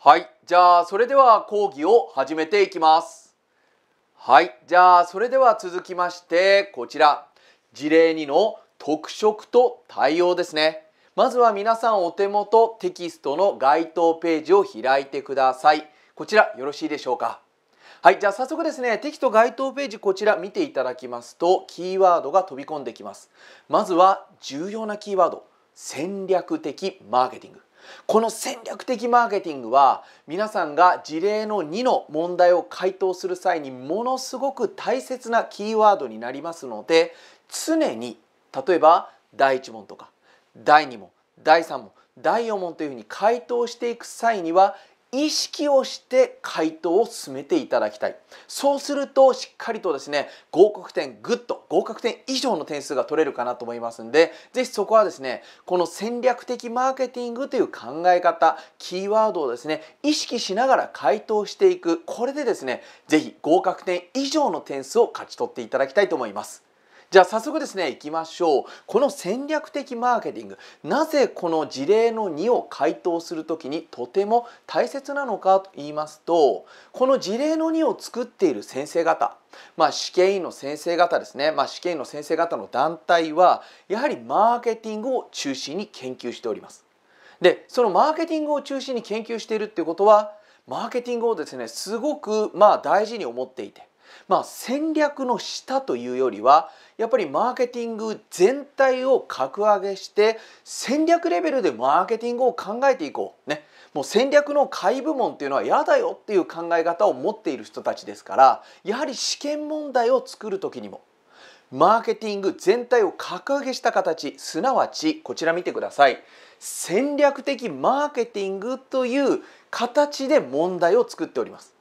はいじゃあそれでは講義を始めていきますはいじゃあそれでは続きましてこちら事例2の特色と対応ですねまずは皆さんお手元テキストの該当ページを開いてくださいこちらよろしいでしょうかはい、じゃあ早速ですね、テキスト該当ページこちら見ていただきますと、キーワードが飛び込んできます。まずは重要なキーワード、戦略的マーケティング。この戦略的マーケティングは皆さんが事例の2の問題を回答する際にものすごく大切なキーワードになりますので常に例えば第1問とか第2問第3問第4問というふうに回答していく際には意識をして回答を進めていただきたいそうするとしっかりとですね合格点グッと合格点以上の点数が取れるかなと思いますんで是非そこはですねこの戦略的マーケティングという考え方キーワードをですね意識しながら回答していくこれでですね是非合格点以上の点数を勝ち取っていただきたいと思います。じゃあ早速ですねいきましょうこの戦略的マーケティングなぜこの事例の2を回答する時にとても大切なのかと言いますとこの事例の2を作っている先生方まあ、試験員の先生方ですね、まあ、試験員の先生方の団体はやはりマーケティングを中心に研究しております。でそのマーケティングを中心に研究しているっていうことはマーケティングをですねすごくまあ大事に思っていてまあ、戦略の下というよりはやっぱりマーケティング全体を格上げして戦略レベルでマーケティングを考えていこう。ね、もう戦略の下位部門っていうのは嫌だよっていう考え方を持っている人たちですからやはり試験問題を作る時にもマーケティング全体を格上げした形すなわちこちら見てください戦略的マーケティングという形で問題を作っております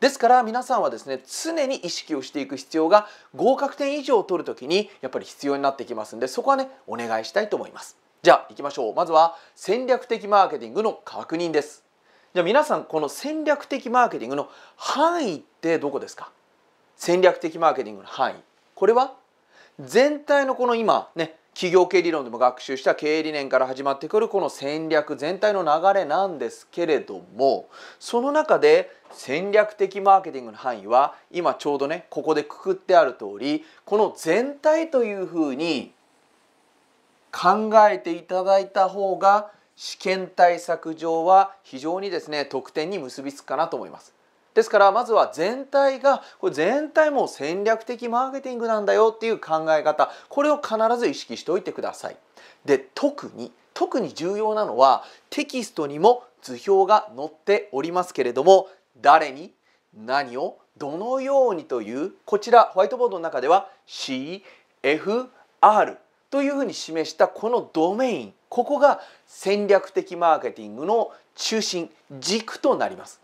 ですから皆さんはですね常に意識をしていく必要が合格点以上を取るときにやっぱり必要になってきますんでそこはねお願いしたいと思いますじゃあ行きましょうまずは戦略的マーケティングの確認ですじゃあ皆さんこの戦略的マーケティングの範囲ってどこですか戦略的マーケティングの範囲これは全体のこの今ね企業経理論でも学習した経営理念から始まってくるこの戦略全体の流れなんですけれどもその中で戦略的マーケティングの範囲は今ちょうどねここでくくってある通りこの全体というふうに考えていただいた方が試験対策上は非常にですね得点に結びつくかなと思います。ですからまずは全体がこれ全体も戦略的マーケティングなんだよっていう考え方これを必ず意識しておいてください。で特に特に重要なのはテキストにも図表が載っておりますけれども誰に何をどのようにというこちらホワイトボードの中では CFR というふうに示したこのドメインここが戦略的マーケティングの中心軸となります。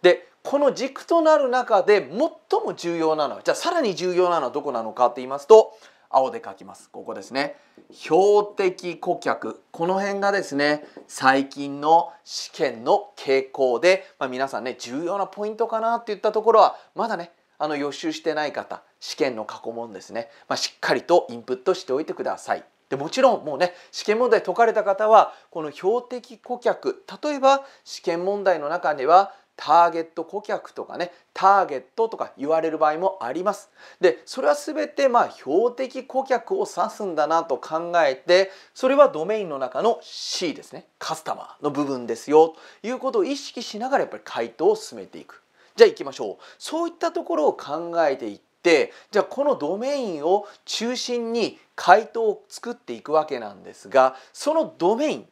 でこの軸となる中で最も重要なのはじゃあさらに重要なのはどこなのかって言いますと青で書きますここですね標的顧客この辺がですね最近の試験の傾向で、まあ、皆さんね重要なポイントかなっていったところはまだねあの予習してない方試験の過去問ですね、まあ、しっかりとインプットしておいてください。でもちろんもうね試験問題解かれた方はこの標的顧客例えば試験問題の中ではターゲット顧客とかねターゲットとか言われる場合もありますでそれは全てまあ標的顧客を指すんだなと考えてそれはドメインの中の C ですねカスタマーの部分ですよということを意識しながらやっぱり回答を進めていくじゃあ行きましょうそういったところを考えていってじゃあこのドメインを中心に回答を作っていくわけなんですがそのドメイン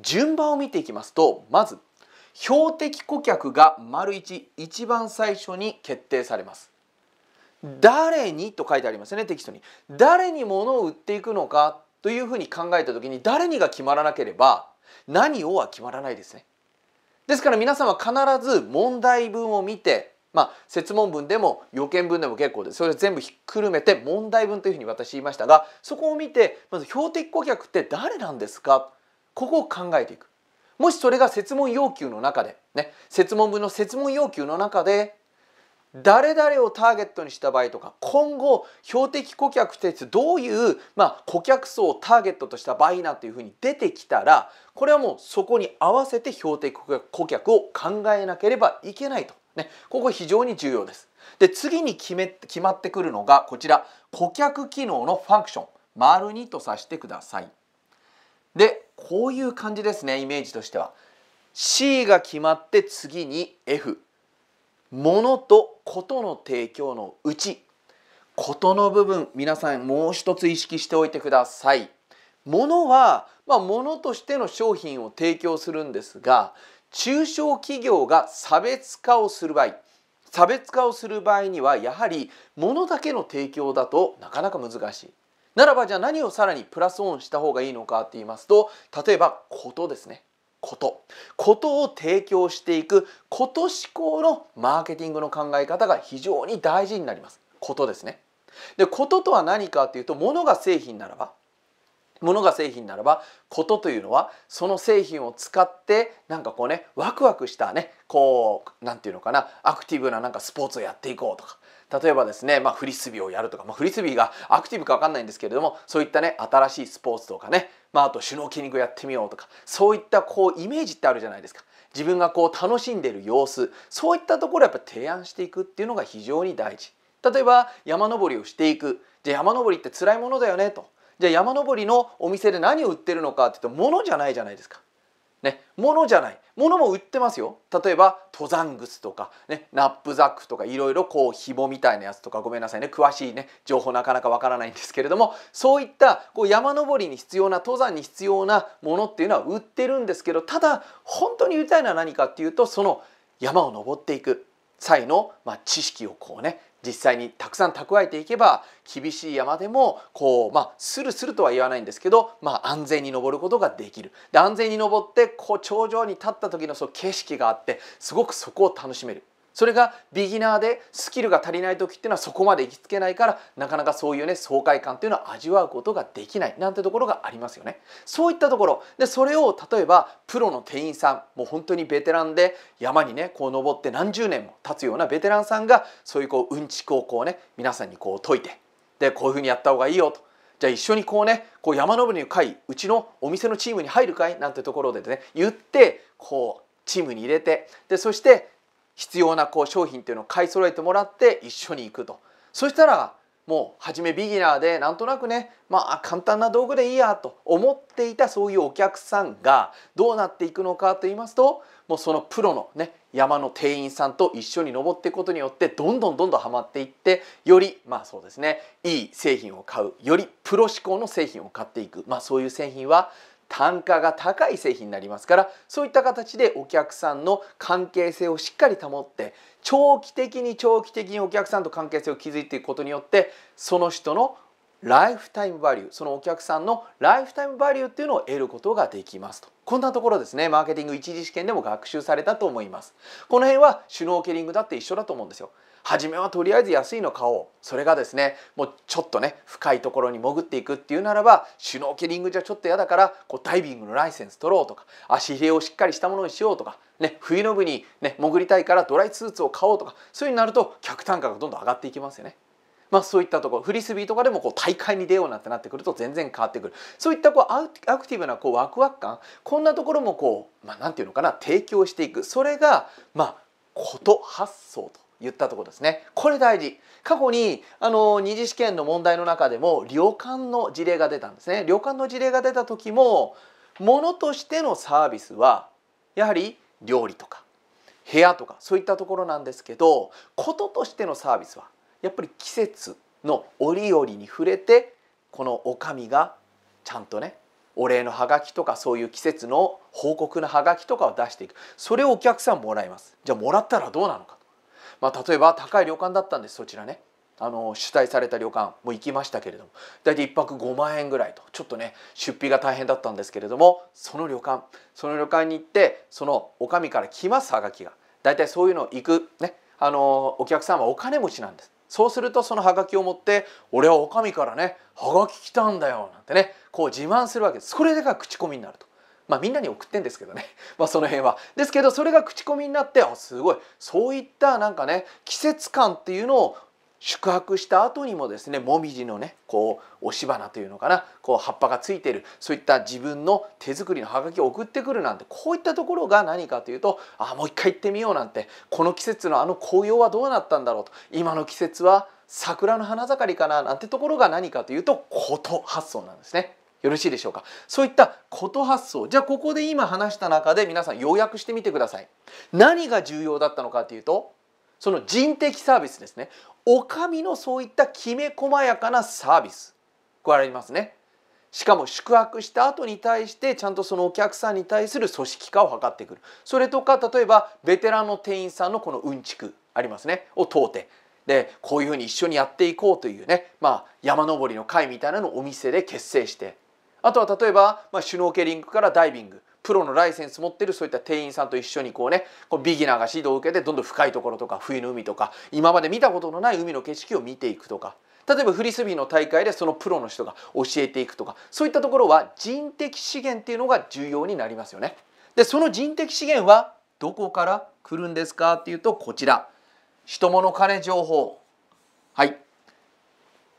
順番を見ていきますとまず標的顧客が丸一一番最初に決定されます誰にと書いてありますよねテキストに誰に物を売っていくのかというふうに考えた時に誰にが決まらなければ何をは決まらないですねですから皆さんは必ず問題文を見てまあ説問文でも予見文でも結構ですそれ全部ひっくるめて問題文というふうに私言いましたがそこを見てまず標的顧客って誰なんですかここを考えていくもしそれが設問要求の中でね設問文の設問要求の中で誰々をターゲットにした場合とか今後標的顧客ってどういう、ま顧客層をターゲットとした場合なんていうふうに出てきたらこれはもうそこに合わせて標的顧客を考えなければいけないと。ね、ここ非常に重要です。で次に決め決まってくるのがこちら顧客機能のファンクション丸2とさしてください。でこういう感じですねイメージとしては C が決まって次に F ものとことの提供のうちことの部分皆さんもう一つ意識しておいてくださいものは、まあ、ものとしての商品を提供するんですが中小企業が差別化をする場合差別化をする場合にはやはりものだけの提供だとなかなか難しいならばじゃあ何をさらにプラスオンした方がいいのかって言いますと例えばことですねことことを提供していくこと思考のマーケティングの考え方が非常に大事になりますことですねでこととは何かっていうと物が製品ならばものが製品ならばことというのはその製品を使ってなんかこうねワクワクしたねこう何て言うのかなアクティブななんかスポーツをやっていこうとか例えばですね、まあ、フリスビーをやるとか、まあ、フリスビーがアクティブか分かんないんですけれどもそういったね新しいスポーツとかね、まあ、あとシュノーケリングやってみようとかそういったこうイメージってあるじゃないですか自分がこう楽しんでる様子そういったところやっぱ提案していくっていうのが非常に大事例えば山登りをしていくじゃあ山登りって辛いものだよねとじゃあ山登りのお店で何を売ってるのかって言うと物じゃないじゃないですか。ね、物じゃない物も売ってますよ例えば登山靴とか、ね、ナップザックとかいろいろこう紐みたいなやつとかごめんなさいね詳しいね情報なかなかわからないんですけれどもそういったこう山登りに必要な登山に必要なものっていうのは売ってるんですけどただ本当に売りたいのは何かっていうとその山を登っていく際の、まあ、知識をこうね実際にたくさん蓄えていけば厳しい山でもこうまあスルスルとは言わないんですけど、まあ、安全に登ることができるで安全に登ってこう頂上に立った時のその景色があってすごくそこを楽しめるそれがビギナーでスキルが足りない時っていうのはそこまで行きつけないからなかなかそういうね爽快感っていうのは味わうことができないなんてところがありますよね。そういったところでそれを例えばプロの店員さんもう本当にベテランで山にねこう登って何十年も経つようなベテランさんがそういうこううんちくをこうね皆さんにこう解いてでこういうふうにやった方がいいよと。じゃあ一緒にこうねこう山登りの会うちのお店のチームに入るかいなんてところでね言ってこうチームに入れてでそして必要なこう商品っていうのを買い揃えてもらって一緒に行くとそしたらもう初めビギナーでなんとなくねまあ簡単な道具でいいやと思っていたそういうお客さんがどうなっていくのかと言いますともうそのプロのね山の店員さんと一緒に登っていくことによってどんどんどんどんはまっていってよりまあそうですねいい製品を買うよりプロ志向の製品を買っていくまあそういう製品は単価が高い製品になりますからそういった形でお客さんの関係性をしっかり保って長期的に長期的にお客さんと関係性を築いていくことによってその人のライフタイムバリューそのお客さんのライフタイムバリューっていうのを得ることができますとこんなところですねマーケティング一次試験でも学習されたと思いますこの辺はシュノーケリングだって一緒だと思うんですよ初めはとりあえず安いの買おうそれがですねもうちょっとね深いところに潜っていくっていうならばシュノーケリングじゃちょっと嫌だからこうダイビングのライセンス取ろうとか足ひれをしっかりしたものにしようとか、ね、冬の部に、ね、潜りたいからドライスーツを買おうとかそういうになると客単価がどんどん上がっていきますよね。まあ、そういったところフリスビーとかでもこう大会に出ようなんてなってくると全然変わってくるそういったこうアクティブなこうワクワク感こんなところもこう、まあ、て言うのかな提供していくそれが、まあ、こと発想と言ったとこですねこれ大事過去にあの二次試験の問題の中でも旅館の事例が出たんですね旅館の事例が出た時もものとしてのサービスはやはり料理とか部屋とかそういったところなんですけどこととしてのサービスはやっぱり季節の折々に触れてこのお将がちゃんとねお礼のハガキとかそういう季節の報告のハガキとかを出していくそれをお客さんもらいますじゃあもらったらどうなのかまあ、例えば高い旅館だったんですそちらねあの主催された旅館も行きましたけれども大体1泊5万円ぐらいとちょっとね出費が大変だったんですけれどもその旅館その旅館に行ってそのお将から来ますはがきが大体そういうの行くねあのお客さんはお金持ちなんですそうするとそのハガキを持って「俺はお将からねハガキ来たんだよ」なんてねこう自慢するわけですそれが口コミになると。まあみんなに送ってんですけどね まあその辺は。ですけどそれが口コミになってあすごいそういったなんかね季節感っていうのを宿泊した後にもですねもみじのねこう押し花というのかなこう葉っぱがついてるそういった自分の手作りのハガキを送ってくるなんてこういったところが何かというとあもう一回行ってみようなんてこの季節のあの紅葉はどうなったんだろうと今の季節は桜の花盛りかななんてところが何かというとこと発想なんですね。よろしいでしょうかそういったこと発想じゃあここで今話した中で皆さん要約してみてください何が重要だったのかというとその人的サービスですねお上のそういったきめ細やかなサービス加りますねしかも宿泊した後に対してちゃんとそのお客さんに対する組織化を図ってくるそれとか例えばベテランの店員さんのこのうんちくありますねを通ってでこういうふうに一緒にやっていこうというね、まあ、山登りの会みたいなのをお店で結成してあとは例えば、まあ、シュノーケリングからダイビングプロのライセンス持ってるそういった店員さんと一緒にこうねこうビギナーが指導を受けてどんどん深いところとか冬の海とか今まで見たことのない海の景色を見ていくとか例えばフリスビーの大会でそのプロの人が教えていくとかそういったところは人的資源っていうのが重要になりますよね。でその人的資源はどこから来るんですかっていうとこちら「人物金情報」はい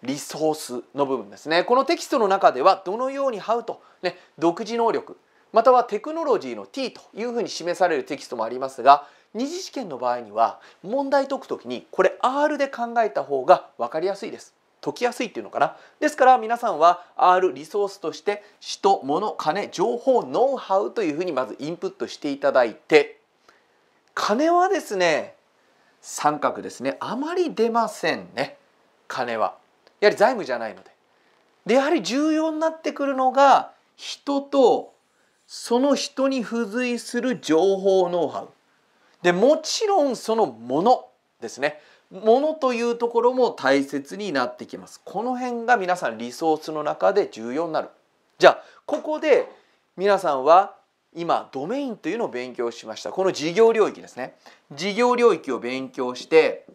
リソースの部分ですねこのテキストの中ではどのように How と、ね、独自能力またはテクノロジーの T というふうに示されるテキストもありますが二次試験の場合には問題解く時にこれ R で考えた方が分かりやすいです。解きやすいっていうのかなですから皆さんは R リソースとして人物金情報ノウハウというふうにまずインプットしていただいて金はですね三角ですねあまり出ませんね金はやはり財務じゃないのででやはり重要になってくるのが人とその人に付随する情報ノウハウでもちろんそのものですねものというところも大切になってきますこの辺が皆さんリソースの中で重要になるじゃあここで皆さんは今ドメインというのを勉強しましたこの事業領域ですね事業領域を勉強して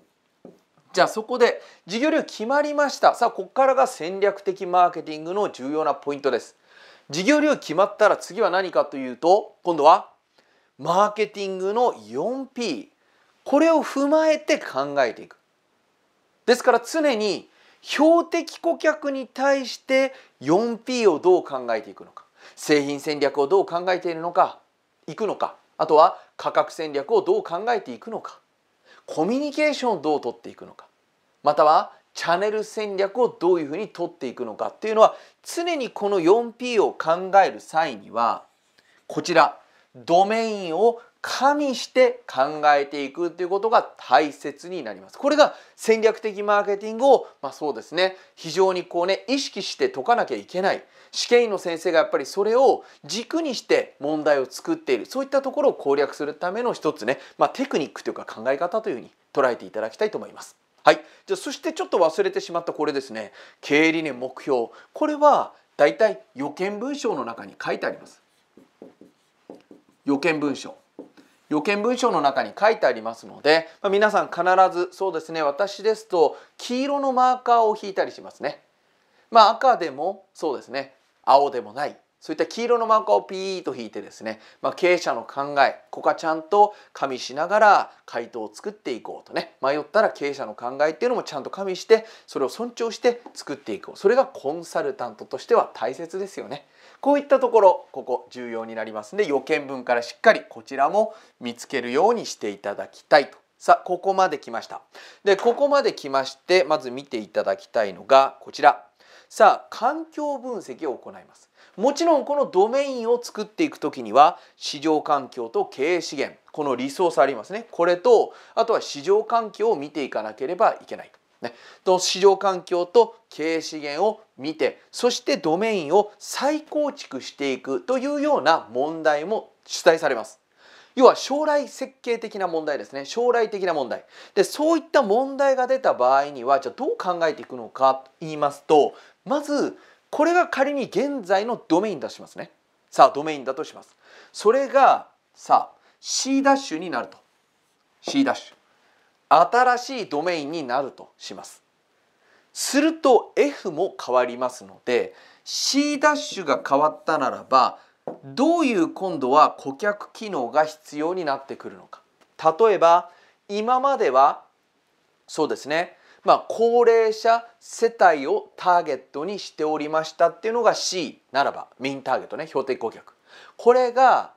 じゃあそこで事業量決まりましたさあここからが戦略的マーケティングの重要なポイントです事業量決まったら次は何かというと今度はマーケティングの 4P これを踏まえて考えていくですから常に標的顧客に対して 4P をどう考えていくのか製品戦略をどう考えているのかいくのかあとは価格戦略をどう考えていくのかコミュニケーションをどう取っていくのかまたはチャンネル戦略をどういうふうにとっていくのかっていうのは常にこの 4P を考える際にはこちらドメインを加味して考えていくっていうことが大切になります。これが戦略的マーケティングを、まあ、そうですね、非常にこうね、意識して解かなきゃいけない。試験員の先生がやっぱりそれを軸にして問題を作っている。そういったところを攻略するための一つね、まあ、テクニックというか考え方というふうに捉えていただきたいと思います。はい。じゃあ、そしてちょっと忘れてしまったこれですね。経営理念目標。これはだいたい予見文章の中に書いてあります。予見文章。予見文章の中に書いてありますので、まあ、皆さん必ずそうですね私ですと黄色のマーカーを引いたりしますね。まあ、赤でもそうですね青でもないそういった黄色のマーカーをピーと引いてですね、まあ、経営者の考えここはちゃんと加味しながら回答を作っていこうとね迷ったら経営者の考えっていうのもちゃんと加味してそれを尊重して作っていこうそれがコンサルタントとしては大切ですよね。こういったところここ重要になりますんで予見文からしっかりこちらも見つけるようにしていただきたいと。さあここまで来ました。でここまで来ましてまず見ていただきたいのがこちら。さあ環境分析を行いますもちろんこのドメインを作っていく時には市場環境と経営資源このリソースありますねこれとあとは市場環境を見ていかなければいけないね、と市場環境と経営資源を見てそしてドメインを再構築していくというような問題も主催されます。要は将来設計的な問題ですね将来的な問題でそういった問題が出た場合にはじゃあどう考えていくのかと言いますとまずこれが仮に現在のドメインだとしますねさあドメインだとしますそれがさあ C ダッシュになると C ダッシュ新しいドメインになるとします。すると F も変わりますので C' が変わったならばどういう今度は顧客機能が必要になってくるのか。例えば今まではそうですねまあ、高齢者世帯をターゲットにしておりましたっていうのが C ならばメインターゲットね標的顧客これが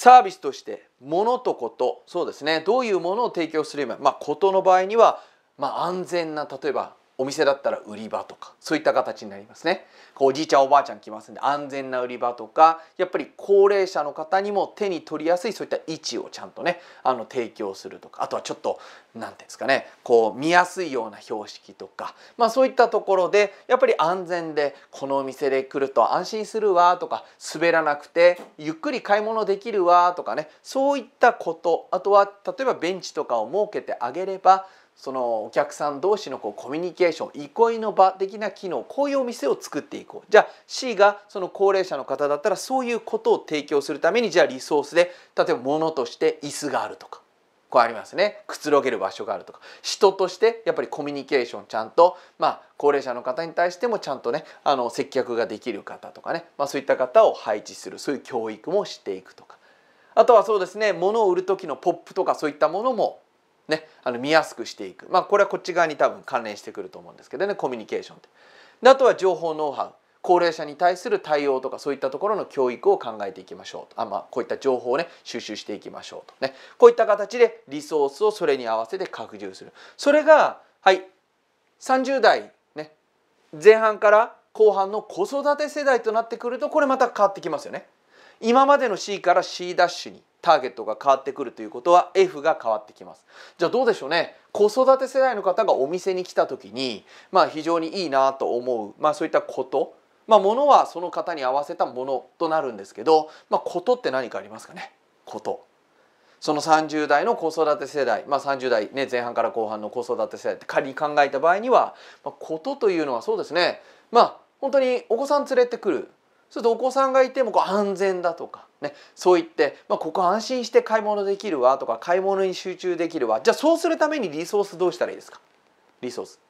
サービスとして物とことそうですねどういうものを提供するば、まあ、ことの場合には、まあ、安全な例えばお店だったら売り場とかそういった形になりますねこうおじいちゃんおばあちゃん来ますんで安全な売り場とかやっぱり高齢者の方にも手に取りやすいそういった位置をちゃんとねあの提供するとかあとはちょっと何て言うんですかねこう見やすいような標識とかまあそういったところでやっぱり安全でこのお店で来ると安心するわとか滑らなくてゆっくり買い物できるわとかねそういったことあとは例えばベンチとかを設けてあげればそのお客さん同士のこうコミュニケーション憩いの場的な機能こういうお店を作っていこうじゃあ C がその高齢者の方だったらそういうことを提供するためにじゃあリソースで例えば物として椅子があるとかこうありますねくつろげる場所があるとか人としてやっぱりコミュニケーションちゃんとまあ高齢者の方に対してもちゃんとねあの接客ができる方とかね、まあ、そういった方を配置するそういう教育もしていくとかあとはそうですね物を売る時のポップとかそういったものもね、あの見やすくしていく、まあ、これはこっち側に多分関連してくると思うんですけどねコミュニケーションってであとは情報ノウハウ高齢者に対する対応とかそういったところの教育を考えていきましょうとあ、まあ、こういった情報をね収集していきましょうとねこういった形でリソースをそれに合わせて拡充するそれがはい30代、ね、前半から後半の子育て世代となってくるとこれまた変わってきますよね。今までの C から C ダッシュにターゲットが変わってくるということは F が変わってきますじゃあどうでしょうね子育て世代の方がお店に来た時にまあ非常にいいなと思うまあそういったことまあのはその方に合わせたものとなるんですけどまあことって何かありますかねことその30代の子育て世代、まあ、30代、ね、前半から後半の子育て世代って仮に考えた場合には、まあ、ことというのはそうですねまあ本当にお子さん連れてくるそうするとお子さんがいてもこう安全だとかね、そう言って、まあ、ここ安心して買い物できるわとか買い物に集中できるわじゃあそうするためにリソースどうしたらいいですかリソース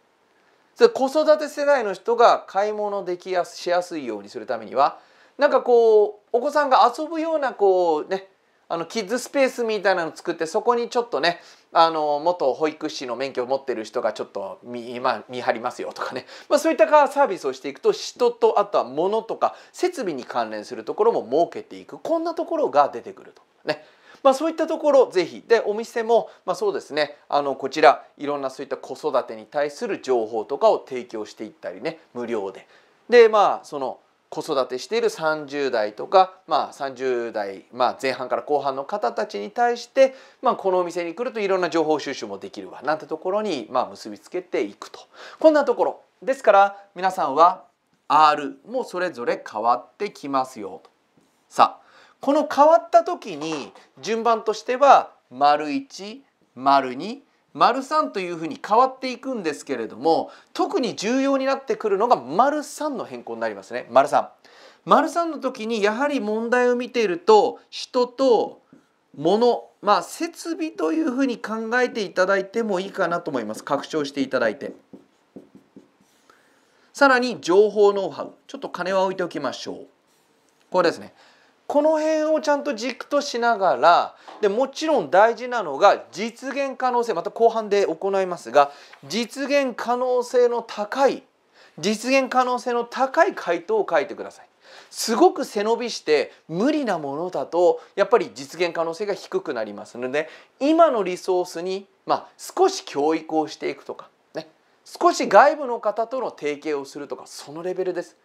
そ子育て世代の人が買い物できやすしやすいようにするためにはなんかこうお子さんが遊ぶようなこうねあのキッズスペースみたいなの作ってそこにちょっとねあの元保育士の免許を持ってる人がちょっと見,、まあ、見張りますよとかね、まあ、そういったサービスをしていくと人とあとは物とか設備に関連するところも設けていくこんなところが出てくると。ねまあ、そういったところぜひでお店も、まあ、そうですねあのこちらいろんなそういった子育てに対する情報とかを提供していったりね無料で。でまあその子育てしている30代とか、まあ、30代、まあ、前半から後半の方たちに対して、まあ、このお店に来るといろんな情報収集もできるわなんてところに、まあ、結びつけていくとこんなところですから皆さんは R もそれぞれ変わってきますよと。さあこの変わった時に順番としては丸一丸丸三というふうに変わっていくんですけれども特に重要になってくるのが丸三の変更になりますね丸三。丸三の時にやはり問題を見ていると人と物まあ設備というふうに考えていただいてもいいかなと思います拡張していただいて。さらに情報ノウハウちょっと金は置いておきましょう。これですねこの辺をちゃんと軸としながらでもちろん大事なのが実現可能性また後半で行いますが実現可能性の高い実現可能性の高い回答を書いてください。すごく背伸びして無理なものだとやっぱり実現可能性が低くなりますので今のリソースに、まあ、少し教育をしていくとか、ね、少し外部の方との提携をするとかそのレベルです。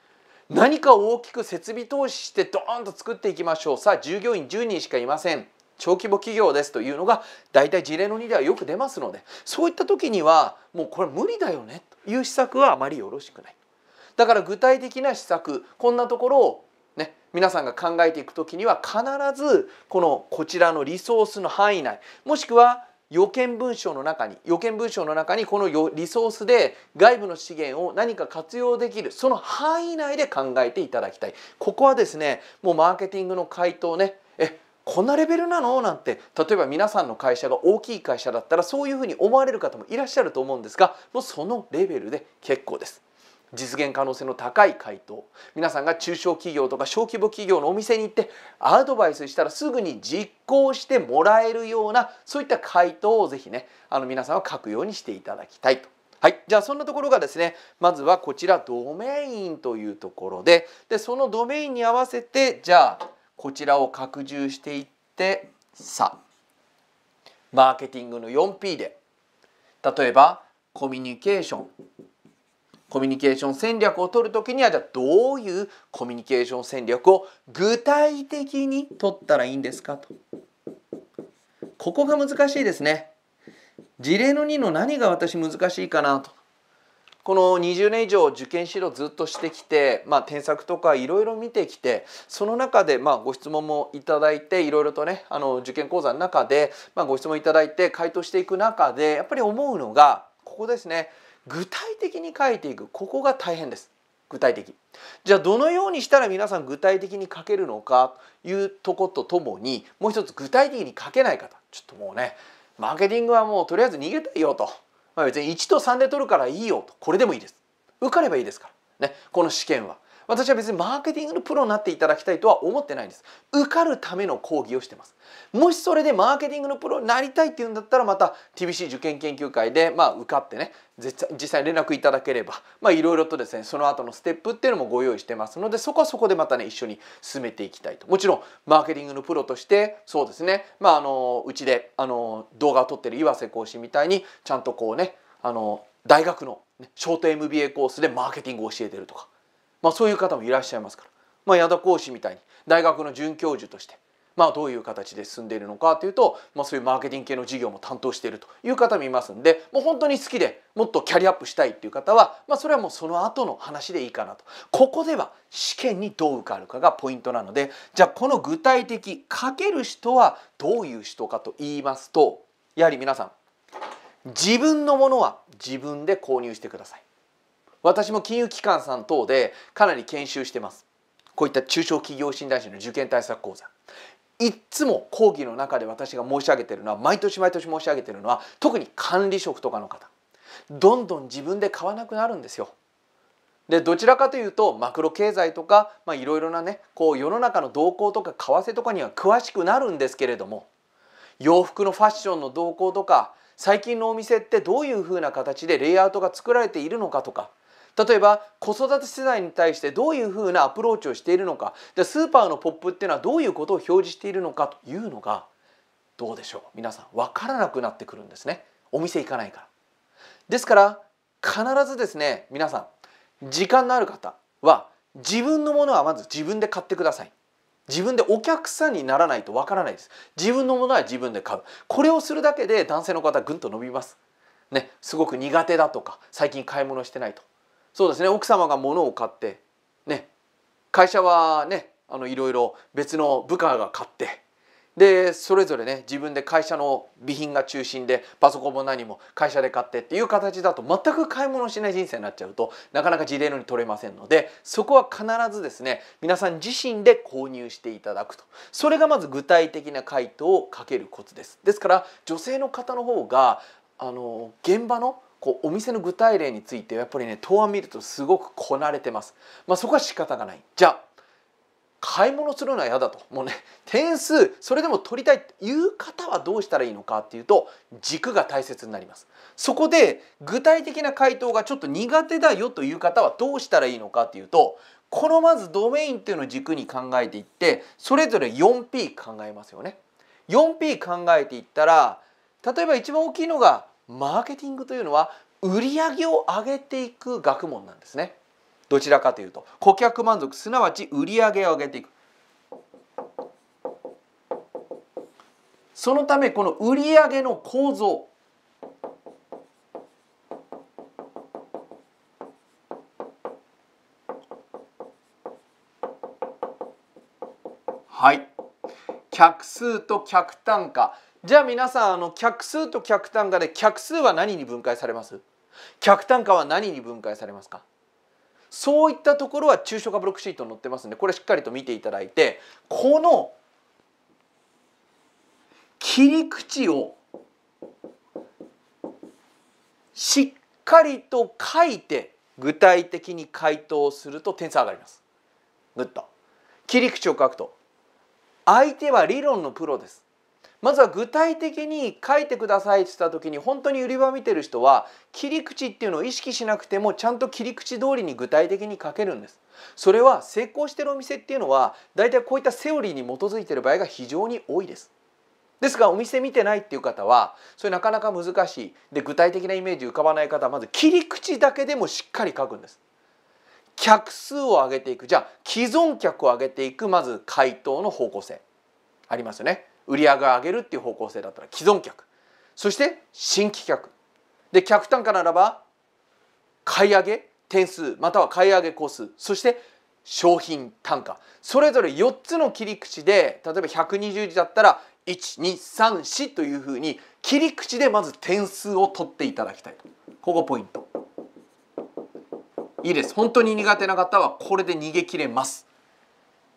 何か大きく設備投資してドーンと作っていきましょうさあ従業員10人しかいません小規模企業ですというのが大体事例の2ではよく出ますのでそういった時にはもうこれ無理だよねという施策はあまりよろしくないだから具体的な施策こんなところをね、皆さんが考えていく時には必ずこのこちらのリソースの範囲内もしくは予見文書の中に予見文書の中にこのリソースで外部の資源を何か活用できるその範囲内で考えていただきたいここはですねもうマーケティングの回答ねえこんなレベルなのなんて例えば皆さんの会社が大きい会社だったらそういうふうに思われる方もいらっしゃると思うんですがもうそのレベルで結構です。実現可能性の高い回答皆さんが中小企業とか小規模企業のお店に行ってアドバイスしたらすぐに実行してもらえるようなそういった回答をぜひねあの皆さんは書くようにしていただきたいと。はい、じゃあそんなところがですねまずはこちらドメインというところででそのドメインに合わせてじゃあこちらを拡充していってさマーケティングの 4P で例えばコミュニケーションコミュニケーション戦略を取る時にはじゃあどういうコミュニケーション戦略を具体的に取ったらいいんですかとここが難しいですね事例の2の何が私難しいかなとこの20年以上受験指導ずっとしてきて、まあ、添削とかいろいろ見てきてその中でまあご質問もいただいていろいろとねあの受験講座の中でまあご質問いただいて回答していく中でやっぱり思うのがここですね具体的に書いていくここが大変です具体的じゃあどのようにしたら皆さん具体的に書けるのかというとことともにもう一つ具体的に書けない方ちょっともうねマーケティングはもうとりあえず逃げたいよと、まあ、別に1と3で取るからいいよとこれでもいいです受かればいいですからねこの試験は私は別にマーケティングのプロになっていただきたいとは思ってないです受かるための講義をしてますもしそれでマーケティングのプロになりたいっていうんだったらまた TBC 受験研究会で、まあ、受かってね実際連絡いただければいろいろとですねその後のステップっていうのもご用意してますのでそこはそこでまたね一緒に進めていきたいともちろんマーケティングのプロとしてそうですねまああのうちであの動画を撮ってる岩瀬講師みたいにちゃんとこうねあの大学の、ね、ショート MBA コースでマーケティングを教えてるとかまあ、そういう方もいらっしゃいますから、まあ、矢田講師みたいに大学の准教授として、まあ、どういう形で進んでいるのかというと、まあ、そういうマーケティング系の事業も担当しているという方もいますんでもう本当に好きでもっとキャリアアップしたいっていう方は、まあ、それはもうその後の話でいいかなとここでは試験にどう受かるかがポイントなのでじゃあこの具体的書ける人はどういう人かと言いますとやはり皆さん自分のものは自分で購入してください。私も金融機関さん等でかなり研修してますこういった中小企業診断士の受験対策講座いつも講義の中で私が申し上げてるのは毎年毎年申し上げてるのは特に管理職とかの方どんどん自分で買わなくなるんですよ。でどちらかというとマクロ経済とかいろいろなねこう世の中の動向とか為替とかには詳しくなるんですけれども洋服のファッションの動向とか最近のお店ってどういうふうな形でレイアウトが作られているのかとか例えば子育て世代に対してどういうふうなアプローチをしているのかでスーパーのポップっていうのはどういうことを表示しているのかというのがどうでしょう皆さん分からなくなってくるんですねお店行かないから。ですから必ずですね皆さん時間のある方は自分のものはまず自分で買ってください。自分でお客さんにならないとわからないです。自分のものは自分で買う。これをするだけで男性の方ぐんと伸びます。ね、すごく苦手だとか最近買い物してないとそうですね奥様が物を買ってね会社はねあのいろいろ別の部下が買ってでそれぞれね自分で会社の備品が中心でパソコンも何も会社で買ってっていう形だと全く買い物しない人生になっちゃうとなかなか事例のに取れませんのでそこは必ずですね皆さん自身で購入していただくとそれがまず具体的な回答をかけるコツですですから女性の方の方があの現場のこうお店の具体例についてやっぱりね答案見るとすごくこなれてます。まあ、そこは仕方がないじゃあ買い物するのは嫌だともうね点数それでも取りたいという方はどうしたらいいのかっていうと軸が大切になりますそこで具体的な回答がちょっと苦手だよという方はどうしたらいいのかっていうとこのまずドメインっていうのを軸に考えていってそれぞれ 4P 考えますよね 4P 考えていったら例えば一番大きいのがマーケティングというのは売り上げを上げていく学問なんですねどちらかというと顧客満足すなわち売り上げを上げていくそのためこの売り上げの構造はい客数と客単価じゃあ皆さんあの客数と客単価で客数は何に分解されます客単価は何に分解されますかそういったところは抽象化ブロックシートに載ってますんでこれしっかりと見ていただいてこの切り口をしっかりと書いて具体的に回答すると点数上がります。グッと切り口を書くと相手は理論のプロですまずは具体的に書いてくださいって言った時に本当に売り場見てる人は切り口っていうのを意識しなくてもちゃんと切り口通りに具体的に書けるんです。それは成功してるお店っていうのは大体こういったセオリーに基づいてる場合が非常に多いです。ですがお店見てないっていう方はそれなかなか難しいで具体的なイメージ浮かばない方はまず切り口だけでもしっかり書くんです。客数を上げていくじゃあ既存客を上げていくまず回答の方向性ありますよね。売り上げを上げるっていう方向性だったら既存客そして新規客で客単価ならば買い上げ点数または買い上げ個数そして商品単価それぞれ4つの切り口で例えば120字だったら1234というふうに切り口でまず点数を取っていただきたいここポイントいいです本当に苦手な方はこれで逃げ切れます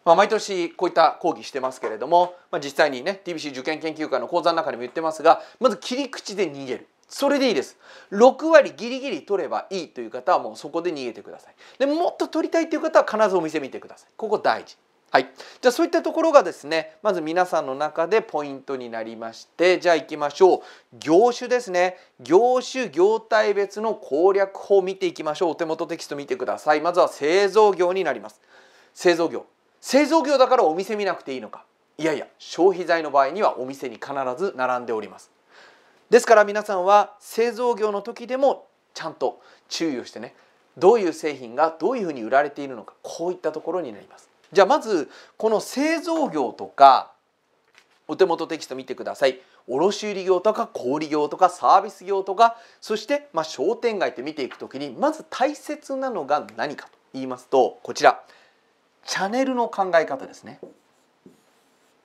まあ、毎年こういった講義してますけれども、まあ、実際にね TBC 受験研究会の講座の中でも言ってますがまず切り口で逃げる。それでいいです6割ギリギリ取ればいいという方はもうそこで逃げてくださいでもっと取りたいという方は必ずお店見てくださいここ大事はい、じゃあそういったところがですねまず皆さんの中でポイントになりましてじゃあいきましょう業種ですね業種業態別の攻略法を見ていきましょうお手元テキスト見てくださいまずは製造業になります製造業製造業だからお店見なくていいのかいやいや消費財の場合にはお店に必ず並んでおりますですから皆さんは製造業の時でもちゃんと注意をしてねどういう製品がどういうふうに売られているのかこういったところになりますじゃあまずこの製造業とかお手元テキスト見てください卸売業とか小売業とかサービス業とかそしてま商店街って見ていく時にまず大切なのが何かと言いますとこちらチャネルの考え方ですね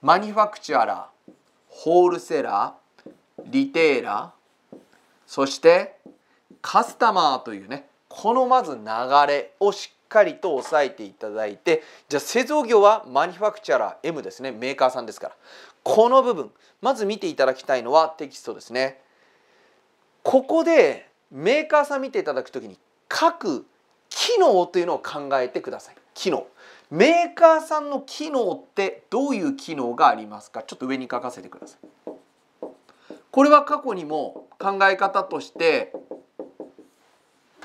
マニファクチャラーホールセラーリテーラーそしてカスタマーというねこのまず流れをしっかりと押さえていただいてじゃあ製造業はマニファクチャラー M ですねメーカーさんですからこの部分まず見ていただきたいのはテキストですねここでメーカーさん見ていただくときに各機能というのを考えてください機能メーカーさんの機能ってどういう機能がありますかちょっと上に書かせてください。これは過去にも考え方として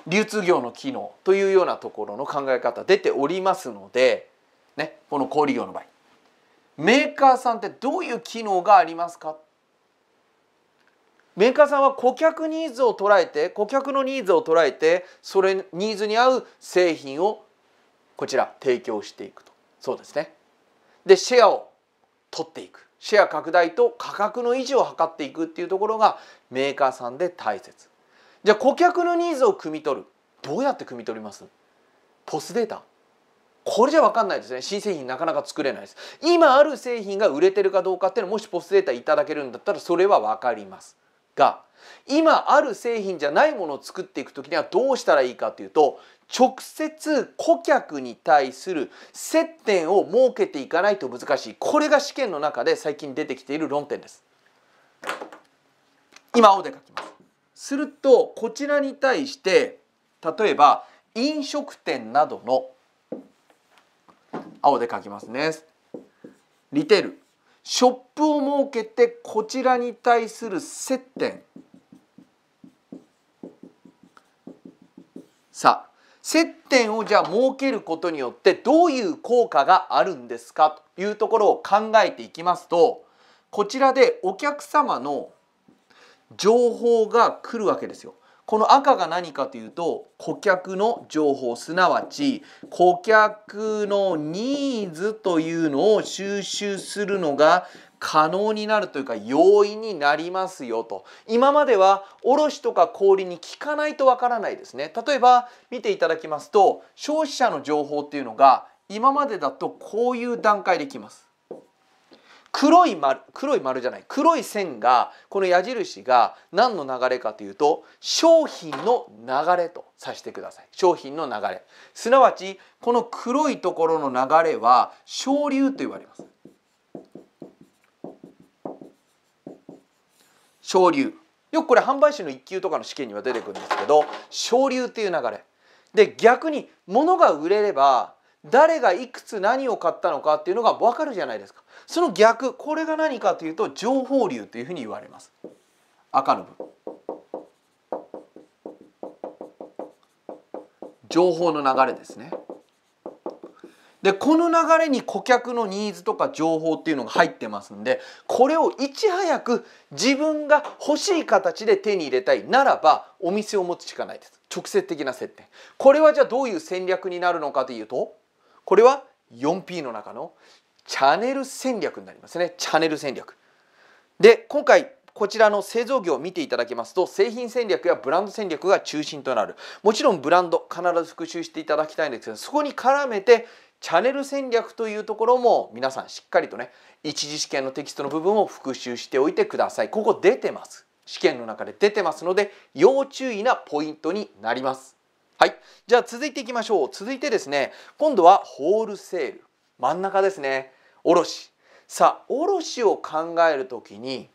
流通業の機能というようなところの考え方出ておりますので、ね、この小売業の場合メーカーさんってどういう機能がありますかメーカーさんは顧客ニーズを捉えて顧客のニーズを捉えてそれニーズに合う製品をこちら提供していくとそうですねでシェアを取っていくシェア拡大と価格の維持を図っていくっていうところがメーカーさんで大切じゃあ顧客のニーズを汲み取るどうやって汲み取りますポスデータこれじゃ分かんないですね新製品なかなか作れないです今ある製品が売れてるかどうかっていうのもしポスデータいただけるんだったらそれは分かりますが今ある製品じゃないものを作っていく時にはどうしたらいいかというと直接顧客に対する接点を設けていかないと難しいこれが試験の中で最近出てきている論点です今青で書きますするとこちらに対して例えば飲食店などの青で書きますねリテールショップを設けてこちらに対する接点さあ接点をじゃあ設けることによってどういう効果があるんですかというところを考えていきますとこちらでお客様の情報が来るわけですよ。この赤が何かというと顧客の情報すなわち顧客のニーズというのを収集するのが可能になるというか容易になりますよと今までは卸とか小売に効かないとわからないですね例えば見ていただきますと消費者の情報っていうのが今までだとこういう段階できます黒い丸黒い丸じゃない黒い線がこの矢印が何の流れかというと商品の流れとさしてください商品の流れすなわちこの黒いところの流れは昇流と言われます昇流よくこれ販売士の一級とかの試験には出てくるんですけど昇流っていう流れで逆に物が売れれば誰がいくつ何を買ったのかっていうのが分かるじゃないですかその逆これが何かというと情報流というふうに言われます赤の部情報の流れですねでこの流れに顧客のニーズとか情報っていうのが入ってますんでこれをいち早く自分が欲しい形で手に入れたいならばお店を持つしかないです直接的な接点これはじゃあどういう戦略になるのかというとこれは 4P の中のチャンネル戦略になりますねチャンネル戦略で今回こちらの製造業を見ていただきますと製品戦略やブランド戦略が中心となるもちろんブランド必ず復習していただきたいんですけどそこに絡めてチャンネル戦略というところも皆さんしっかりとね一次試験のテキストの部分を復習しておいてくださいここ出てます試験の中で出てますので要注意なポイントになりますはいじゃあ続いていきましょう続いてですね今度はホールセール真ん中ですね卸さあ卸を考える時に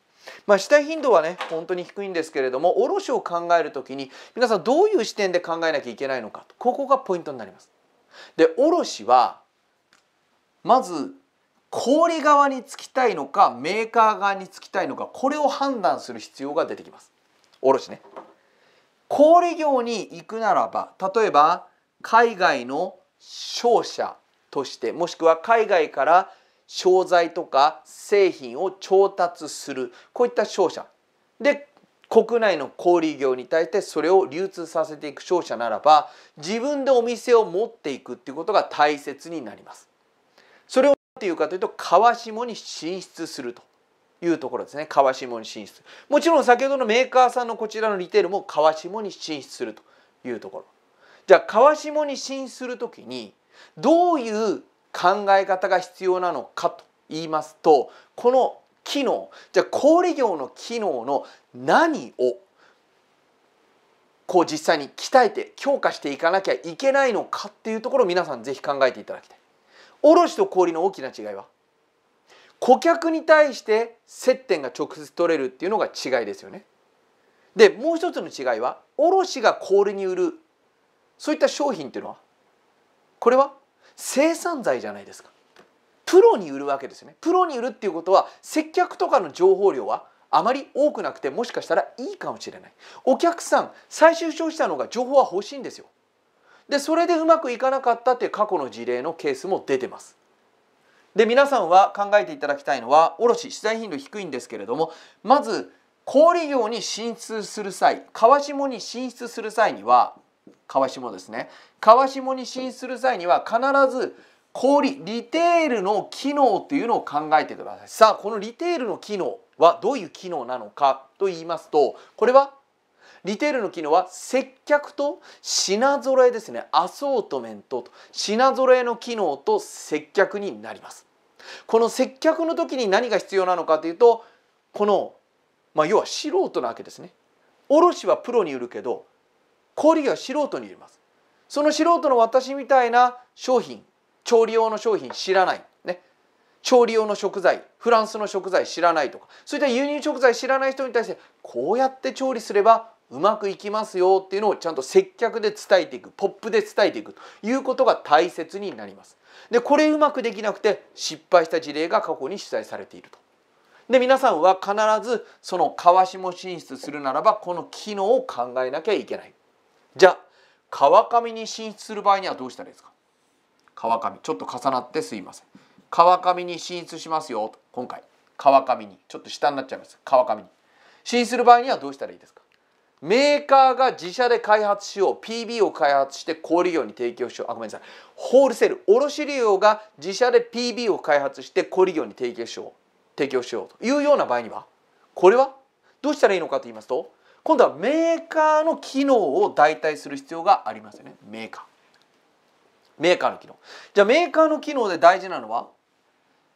まあ、下体頻度はね本当に低いんですけれども卸を考える時に皆さんどういう視点で考えなきゃいけないのかここがポイントになります。で卸はまず小売側につきたいのかメーカー側につきたいのかこれを判断する必要が出てきます卸ね小売業に行くならば例えば海外の商社としてもしくは海外から商材とか製品を調達するこういった商社で国内の小売業に対してそれを流通させていく商社ならば自分でお店を持っていくっていうことが大切になります。それを何ていうかというと川下に進出するというところですね川下に進出もちろん先ほどのメーカーさんのこちらのリテールも川下に進出するというところじゃあ川下に進出する時にどういう考え方が必要なのかと言いますとこの機能じゃあ小売業の機能の何をこう実際に鍛えて強化していかなきゃいけないのかっていうところを皆さん是非考えていただきたい。卸と小売の大きな違いは顧客に対して接点が直接取れるっていうのが違いですよね。でもう一つの違いは卸が小売に売るそういった商品っていうのはこれは生産財じゃないですかプロに売るわけですよねプロに売るっていうことは接客とかの情報量はあまり多くなくてもしかしたらいいかもしれないお客さん最終消費者の方が情報は欲しいんですよでそれでうまくいかなかったって過去の事例のケースも出てますで皆さんは考えていただきたいのは卸資材頻度低いんですけれどもまず小売業に進出する際川下に進出する際には川下ですね川下に進出する際には必ず小売リテールの機能というのを考えてくださいさあこのリテールの機能はどういう機能なのかと言いますとこれはリテールの機能は接客と品揃えですねアソートメントと品揃えの機能と接客になりますこの接客の時に何が必要なのかというとこの、まあ、要は素人なわけですね卸はプロに売るけど小売は素人に売りますその素人の私みたいな商品調理用の商品知らない、ね、調理用の食材フランスの食材知らないとかそういった輸入食材知らない人に対してこうやって調理すればうまくいきますよっていうのをちゃんと接客で伝えていくポップで伝えていくということが大切になります。でこれうまくできなくて失敗した事例が過去に取材されていると。で皆さんは必ずその川下進出するならばこの機能を考えなきゃいけない。じゃあ川上に進出する場合にはどうしたらいいですか川上ちょっと重なってすいません川上に進出しますよ今回川上にちょっと下になっちゃいます川上に進出する場合にはどうしたらいいですかメーカーが自社で開発しよう PB を開発して小売業に提供しようあごめんなさいホールセール卸利業が自社で PB を開発して小売業に提供しよう提供しようというような場合にはこれはどうしたらいいのかと言いますと今度はメーカーの機能を代替する必要がありますよねメーカー。メーカーの機能じゃあメーカーの機能で大事なのは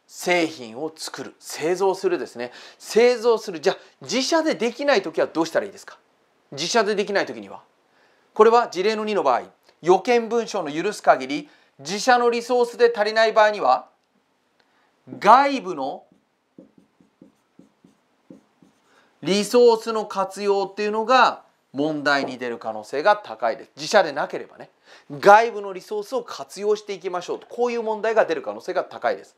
製品を作る製造するですね製造するじゃあ自社でできない時はどうしたらいいですか自社でできない時にはこれは事例の2の場合予見文書の許す限り自社のリソースで足りない場合には外部のリソースの活用っていうのが問題に出る可能性が高いです自社でなければね外部のリソースを活用していきましょうとこういう問題が出る可能性が高いです。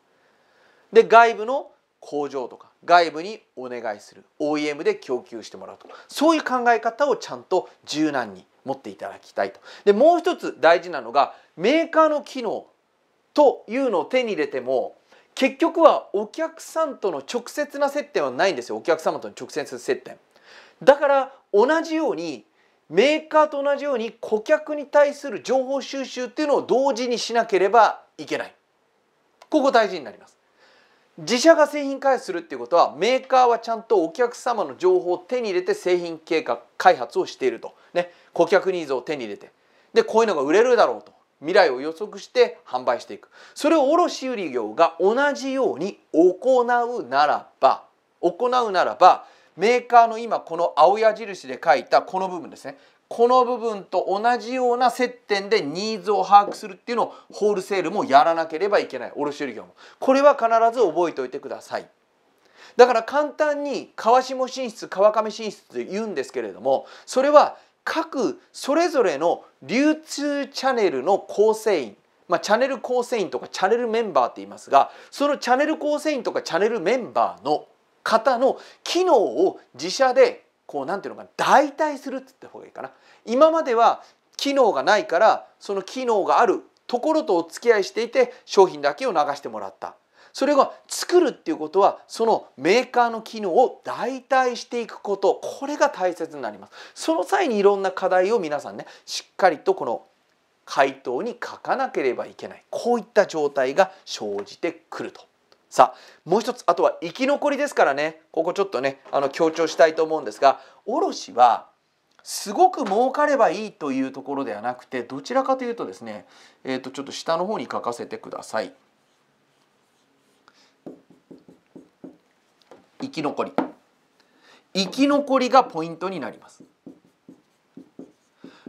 で外部の工場とか外部にお願いする OEM で供給してもらうとそういう考え方をちゃんと柔軟に持っていただきたいと。でもう一つ大事なのがメーカーの機能というのを手に入れても結局はお客さんとの直接な接点はないんですよお客様との直接接点。だから同じようにメーカーと同じように顧客に対する情報収集っていうのを同時にしなければいけないここ大事になります自社が製品開発するっていうことはメーカーはちゃんとお客様の情報を手に入れて製品計画開発をしているとね顧客ニーズを手に入れてでこういうのが売れるだろうと未来を予測して販売していくそれを卸売業が同じように行うならば行うならばメーカーの今この青矢印で書いたこの部分ですねこの部分と同じような接点でニーズを把握するっていうのをホールセールもやらなければいけない卸売業もこれは必ず覚えておいてくださいだから簡単に川下進出川上進出と言うんですけれどもそれは各それぞれの流通チャンネルの構成員まあ、チャンネル構成員とかチャンネルメンバーって言いますがそのチャンネル構成員とかチャンネルメンバーの方の機能を自社でこう何て言うのか代替するって言った方がいいかな。今までは機能がないからその機能があるところとお付き合いしていて商品だけを流してもらった。それが作るっていうことはそのメーカーの機能を代替していくことこれが大切になりますその際にいろんな課題を皆さんねしっかりとこの回答に書かなければいけないこういった状態が生じてくるとさあもう一つあとは生き残りですからねここちょっとねあの強調したいと思うんですが卸はすごく儲かればいいというところではなくてどちらかというとですね、えー、とちょっと下の方に書かせてください。生き残り生き残りがポイントになります。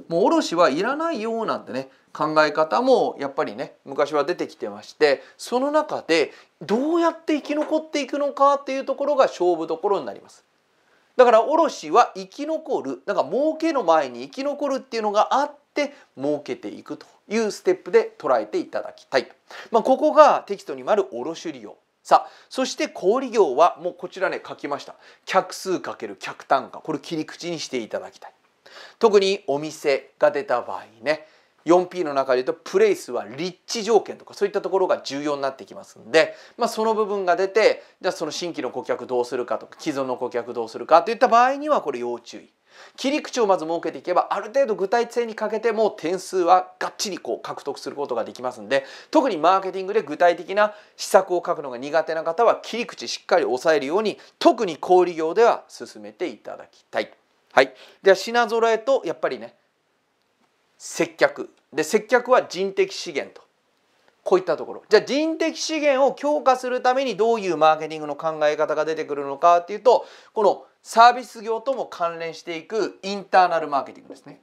もう卸はいらないようなんてね考え方もやっぱりね昔は出てきてましてその中でどうやって生き残っていくのかっていうところが勝負どころになります。だから卸は生き残るなんか儲けの前に生き残るっていうのがあって儲けていくというステップで捉えていただきたい。まあ、ここがテキストにある卸利用さあそして小売業はもうこちらね書きました客数×客単価これ切り口にしていただきたい特にお店が出た場合ね 4P の中で言うとプレイスは立地条件とかそういったところが重要になってきますんで、まあ、その部分が出てじゃあその新規の顧客どうするかとか既存の顧客どうするかといった場合にはこれ要注意。切り口をまず設けていけばある程度具体性に欠けても点数はがっちりこう獲得することができますんで特にマーケティングで具体的な施策を書くのが苦手な方は切り口しっかり押さえるように特に小売業では進めていただきたい。はい、では品揃えとやっぱりね接客で接客は人的資源とこういったところじゃあ人的資源を強化するためにどういうマーケティングの考え方が出てくるのかっていうとこのサービス業とも関連していくインターナルマーケティングですね。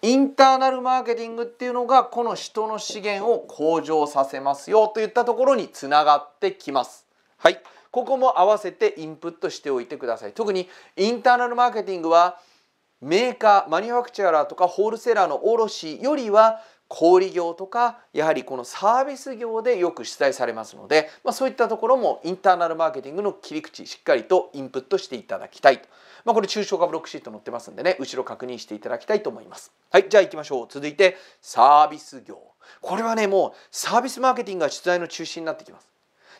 インターナルマーケティングっていうのがこの人の資源を向上させますよといったところにつながってきます。はい、ここも合わせてインプットしておいてください。特にインターナルマーケティングはメーカーマニュファクチャラーとかホールセラーの卸よりは小売業とかやはりこのサービス業でよく出題されますので、まあ、そういったところもインターナルマーケティングの切り口しっかりとインプットしていただきたいと、まあ、これ中小化ブロックシート載ってますんでね後ろ確認していただきたいと思いますはいじゃあ行きましょう続いてサービス業これはねもうサービスマーケティングが出題の中心になってきます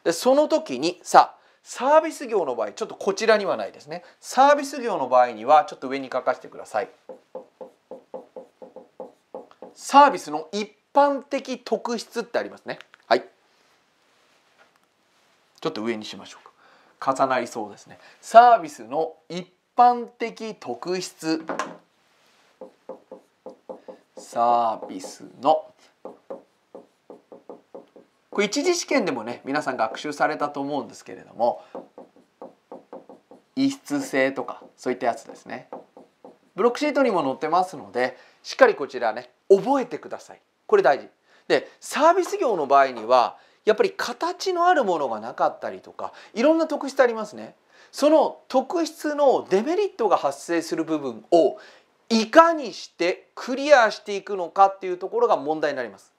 でその時にさあサービス業の場合ちょっとこちらにはないですねサービス業の場合にはちょっと上に書かせてくださいサービスの一般的特質ってありますねはいちょっと上にしましょうか重なりそうですねサービスの一般的特質サービスのこれ一次試験でもね皆さん学習されたと思うんですけれども異質性とかそういったやつですねブロックシートにも載ってますのでしっかりこちらね覚えてくださいこれ大事でサービス業の場合にはやっぱり形のあるものがなかったりとかいろんな特質ありますねその特質のデメリットが発生する部分をいかにしてクリアしていくのかっていうところが問題になります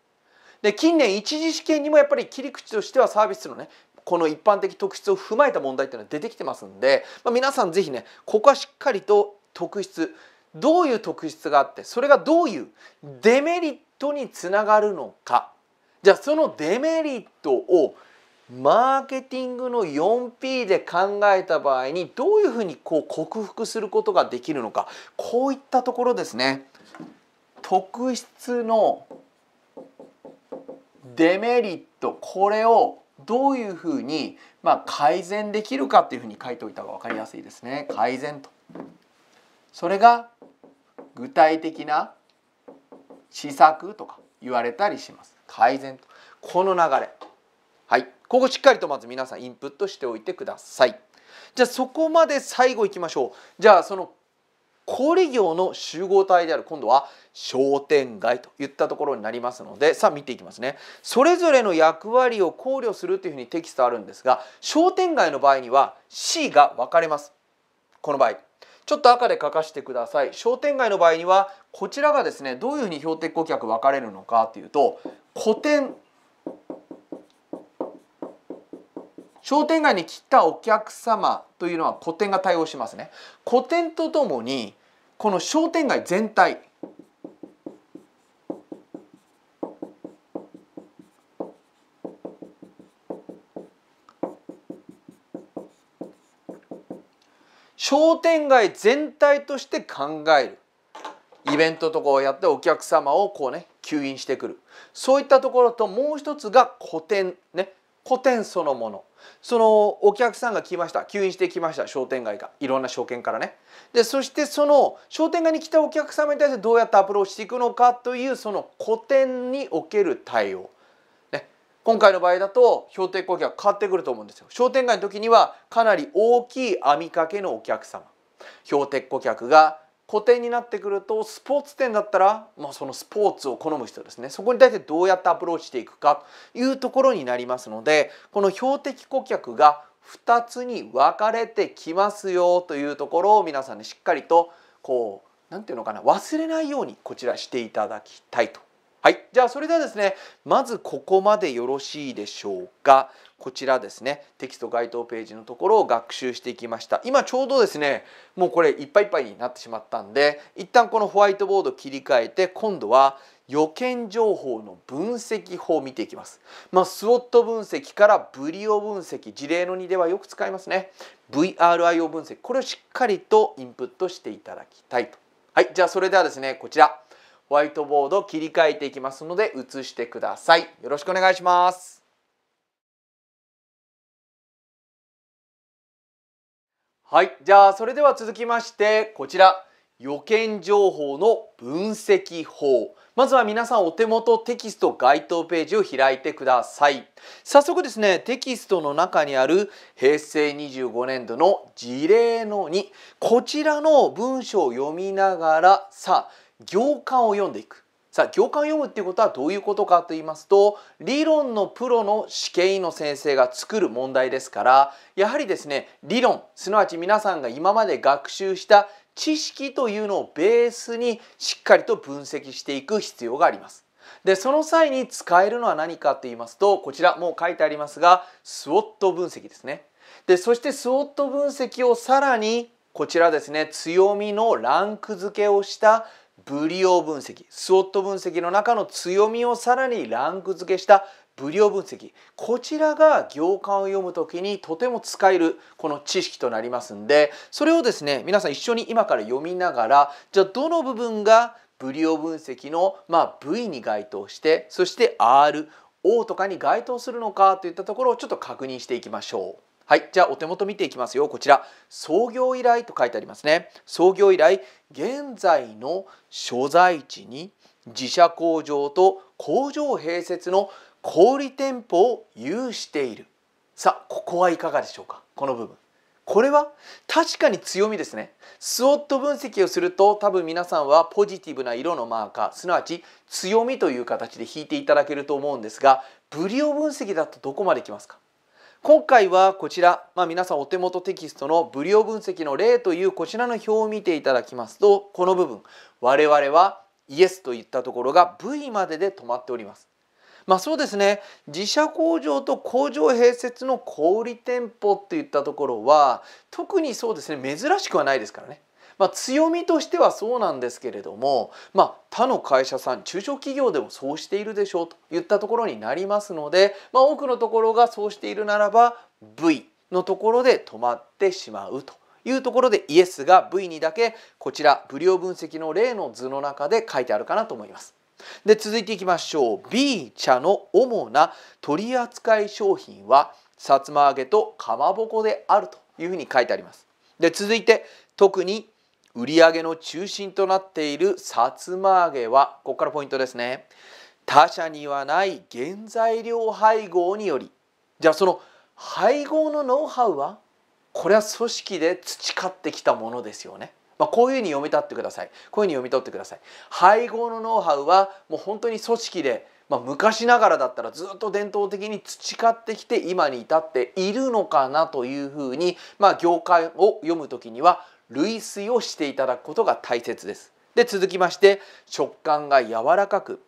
で近年一次試験にもやっぱり切り口としてはサービスのねこの一般的特質を踏まえた問題っていうのは出てきてますんで、まあ、皆さん是非ねここはしっかりと特質どういう特質があってそれがどういうデメリットにつながるのかじゃあそのデメリットをマーケティングの 4P で考えた場合にどういうふうにこう克服することができるのかこういったところですね。特質のデメリットこれをどういうふうに、まあ、改善できるかっていうふうに書いておいた方が分かりやすいですね改善と。それが具体的な施策とか言われたりします改善とこの流れはいここしっかりとまず皆さんインプットしておいてくださいじゃあそこまで最後いきましょうじゃあその小売業の集合体である今度は商店街といったところになりますのでさあ見ていきますねそれぞれの役割を考慮するというふうにテキストあるんですが商店街の場合には C が分かれますこの場合ちょっと赤で書かせてください商店街の場合にはこちらがですねどういうふうに標的顧客分かれるのかというと個展商店街に来たお客様というのは個展が対応しますね。個展とともにこの商店街全体商店街全体として考えるイベントとかをやってお客様をこうね吸引してくるそういったところともう一つが個展ね個展そのものそのお客さんが来ました吸引してきました商店街がいろんな証券からねでそしてその商店街に来たお客様に対してどうやってアプローチしていくのかというその個展における対応、ね、今回の場合だと標定顧客変わってくると思うんですよ商店街の時にはかなり大きい網掛けのお客様標的顧客が古典になってくるとスポーツ店だったら、まあ、そのスポーツを好む人ですねそこに対してどうやってアプローチしていくかというところになりますのでこの標的顧客が2つに分かれてきますよというところを皆さんにしっかりとこう何て言うのかな忘れないようにこちらしていただきたいとはい、じゃあそれではですねまずここまでよろしいでしょうかこちらですねテキスト該当ページのところを学習していきました今ちょうどですねもうこれいっぱいいっぱいになってしまったんで一旦このホワイトボード切り替えて今度は予見情報の分析法を見ていきます。まあ、スウォット分析からブリオ分析事例の2ではよく使いますね VRIO 分析これをしっかりとインプットしていただきたいと。はいじゃあそれではですねこちらホワイトボード切り替えていきますので映してください。よろしくお願いします。はい、じゃあそれでは続きましてこちら予見情報の分析法まずは皆さんお手元テキスト該当ページを開いてください早速ですねテキストの中にある平成25年度の事例の2こちらの文章を読みながらさあ行間を読んでいくさあ行間を読むっていうことはどういうことかと言いますと理論のプロの試験医の先生が作る問題ですからやはりですね理論すなわち皆さんが今まで学習した知識というのをベースにしっかりと分析していく必要があります。でその際に使えるのは何かと言いますとこちらもう書いてありますがスウォット分析ですね。でそしてスウォット分析をさらにこちらですね強みのランク付けをしたブリオ分析スウォット分析の中の強みをさらにランク付けしたブリオ分析こちらが行間を読む時にとても使えるこの知識となりますんでそれをですね皆さん一緒に今から読みながらじゃあどの部分がブリオ分析の、まあ、V に該当してそして RO とかに該当するのかといったところをちょっと確認していきましょう。はい、じゃあお手元見ていきますよ。こちら、創業以来と書いてありますね。創業以来、現在の所在地に自社工場と工場併設の小売店舗を有している。さあ、ここはいかがでしょうかこの部分。これは確かに強みですね。スウォット分析をすると多分皆さんはポジティブな色のマーカー、すなわち強みという形で引いていただけると思うんですが、ブリオ分析だとどこまでいきますか今回はこちら、まあ、皆さんお手元テキストのブリオ分析の例というこちらの表を見ていただきますとこの部分我々はイエスといったところが V までで止まっております。まあそうですね自社工場と工場併設の小売店舗っていったところは特にそうですね珍しくはないですからね。まあ、強みとしてはそうなんですけれども、まあ、他の会社さん中小企業でもそうしているでしょうといったところになりますので、まあ、多くのところがそうしているならば V のところで止まってしまうというところでイエスが V にだけこちら無料分析の例の図の中で書いてあるかなと思います。で続いていきましょう B 茶の主な取扱商品はさつま揚げとかまぼこであるというふうに書いてあります。で続いて特に売上の中心となっているさつま揚げはここからポイントですね他社にはない原材料配合によりじゃあその配合のノウハウはこれは組織で培ってきたものですよね。まあ、こういうふうに読み取ってくださいこういうふうに読み取ってください配合のノウハウはもう本当に組織で、まあ、昔ながらだったらずっと伝統的に培ってきて今に至っているのかなというふうに、まあ、業界を読むときには類推をしていただくことが大切です。で続きまして食感が柔らかく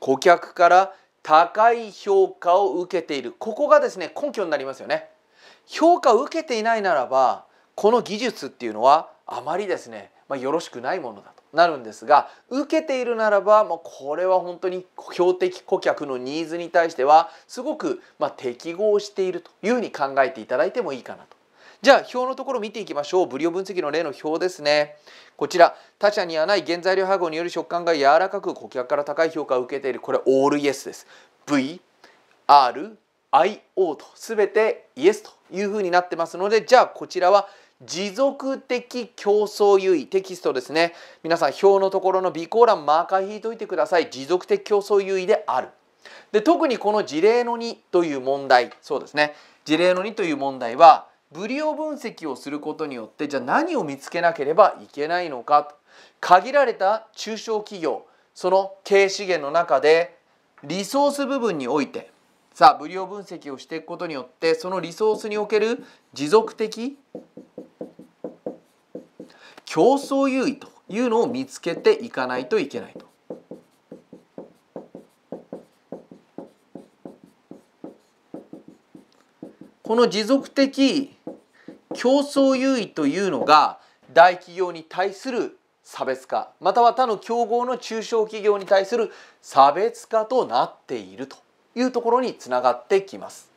顧客から高い評価を受けているここがですね根拠になりますよね。評価を受けていないならばこの技術っていうのはあまりですね、まあ、よろしくないものだとなるんですが受けているならばもうこれは本当に標的顧客のニーズに対してはすごくま適合しているというふうに考えていただいてもいいかなとじゃあ表のところ見ていきましょうブリオ分析の例の表ですねこちら他社にはない原材料配合による食感が柔らかく顧客から高い評価を受けているこれオールイエスです V R IO と全てイエスというふうになってますのでじゃあこちらは持続的競争優位テキストですね皆さん表のところの備考欄マーカー引いといてください持続的競争優位であるで特にこの事例の2という問題そうですね事例の2という問題はブリオ分析をすることによってじゃあ何を見つけなければいけないのか限られた中小企業その経営資源の中でリソース部分においてさあブリオ分析をしていくことによってそのリソースにおける持続的競争優位というのを見つけていかないといけないと。この持続的競争優位というのが大企業に対する差別化または他の競合の中小企業に対する差別化となっているというところにつながってきます。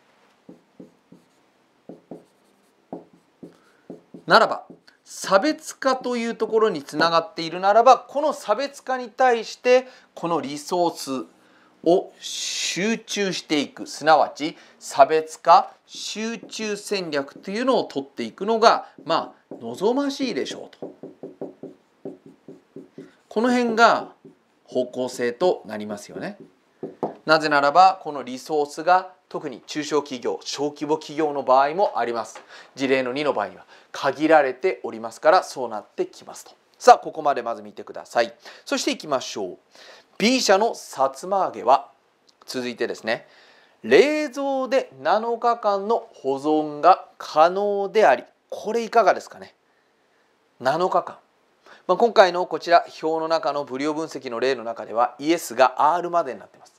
ならば差別化というところにつながっているならばこの差別化に対してこのリソースを集中していくすなわち差別化集中戦略というのを取っていくのがまあ望ましいでしょうとこの辺が方向性となりますよね。なぜならばこのリソースが特に中小企業小規模企業の場合もあります事例の2の場合には限られておりますからそうなってきますとさあここまでまず見てくださいそしていきましょう B 社のさつま揚げは続いてですね冷蔵で7日間の保存が可能でありこれいかがですかね7日間、まあ、今回のこちら表の中のブリ分析の例の中ではイエスが R までになってます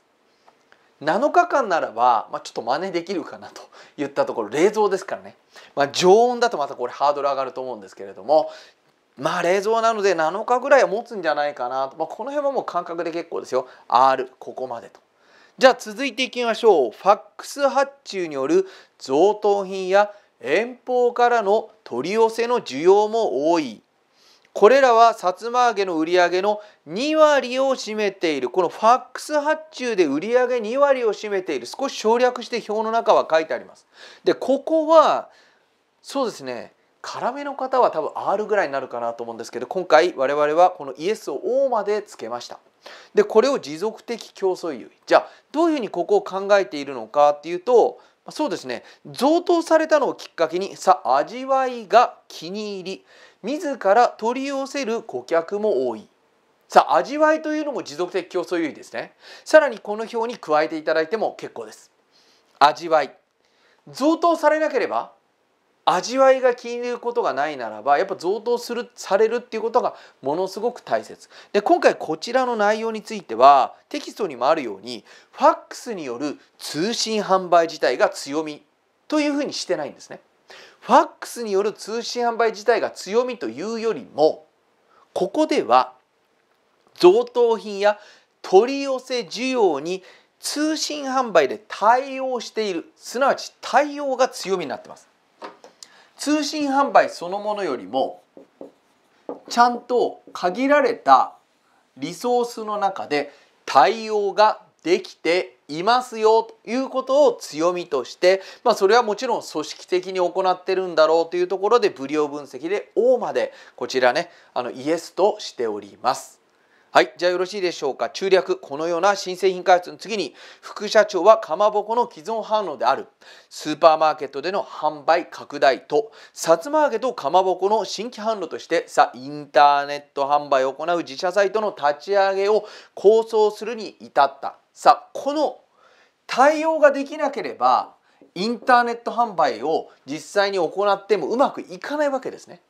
7日間ならば、まあ、ちょっと真似できるかなといったところ冷蔵ですからね、まあ、常温だとまたこれハードル上がると思うんですけれどもまあ冷蔵なので7日ぐらいは持つんじゃないかなと、まあ、この辺はもう感覚で結構ですよ R ここまでと。じゃあ続いていきましょうファックス発注による贈答品や遠方からの取り寄せの需要も多いこれらはさつま揚げの売り上げの2割を占めているこのファックス発注で売り上げ2割を占めている少し省略して表の中は書いてありますでここはそうですね辛めの方は多分 R ぐらいになるかなと思うんですけど今回我々はこのイエスを O までつけましたでこれを持続的競争優位じゃあどういうふうにここを考えているのかっていうとそうですね贈答されたのをきっかけにさ味わいが気に入り自ら取り寄せる顧客も多いさあ味わいというのも持続的競争優位ですねさらにこの表に加えていただいても結構です味わい贈答されなければ味わいが気に入ることがないならばやっぱ贈答するされるっていうことがものすごく大切で今回こちらの内容についてはテキストにもあるようにファックスによる通信販売自体が強みというふうにしてないんですね。ファックスによる通信販売自体が強みというよりもここでは贈答品や取り寄せ需要に通信販売で対応しているすなわち対応が強みになってます通信販売そのものよりもちゃんと限られたリソースの中で対応ができていますよということを強みとして、まあ、それはもちろん組織的に行ってるんだろうというところでブリオ分析で O までこちらねあのイエスとしております。はい。じゃあよろしいでしょうか。中略。このような新製品開発の次に、副社長はかまぼこの既存反応である。スーパーマーケットでの販売拡大と、さマーケットかまぼこの新規販路として、さ、インターネット販売を行う自社サイトの立ち上げを構想するに至った。さ、この対応ができなければ、インターネット販売を実際に行ってもうまくいかないわけですね。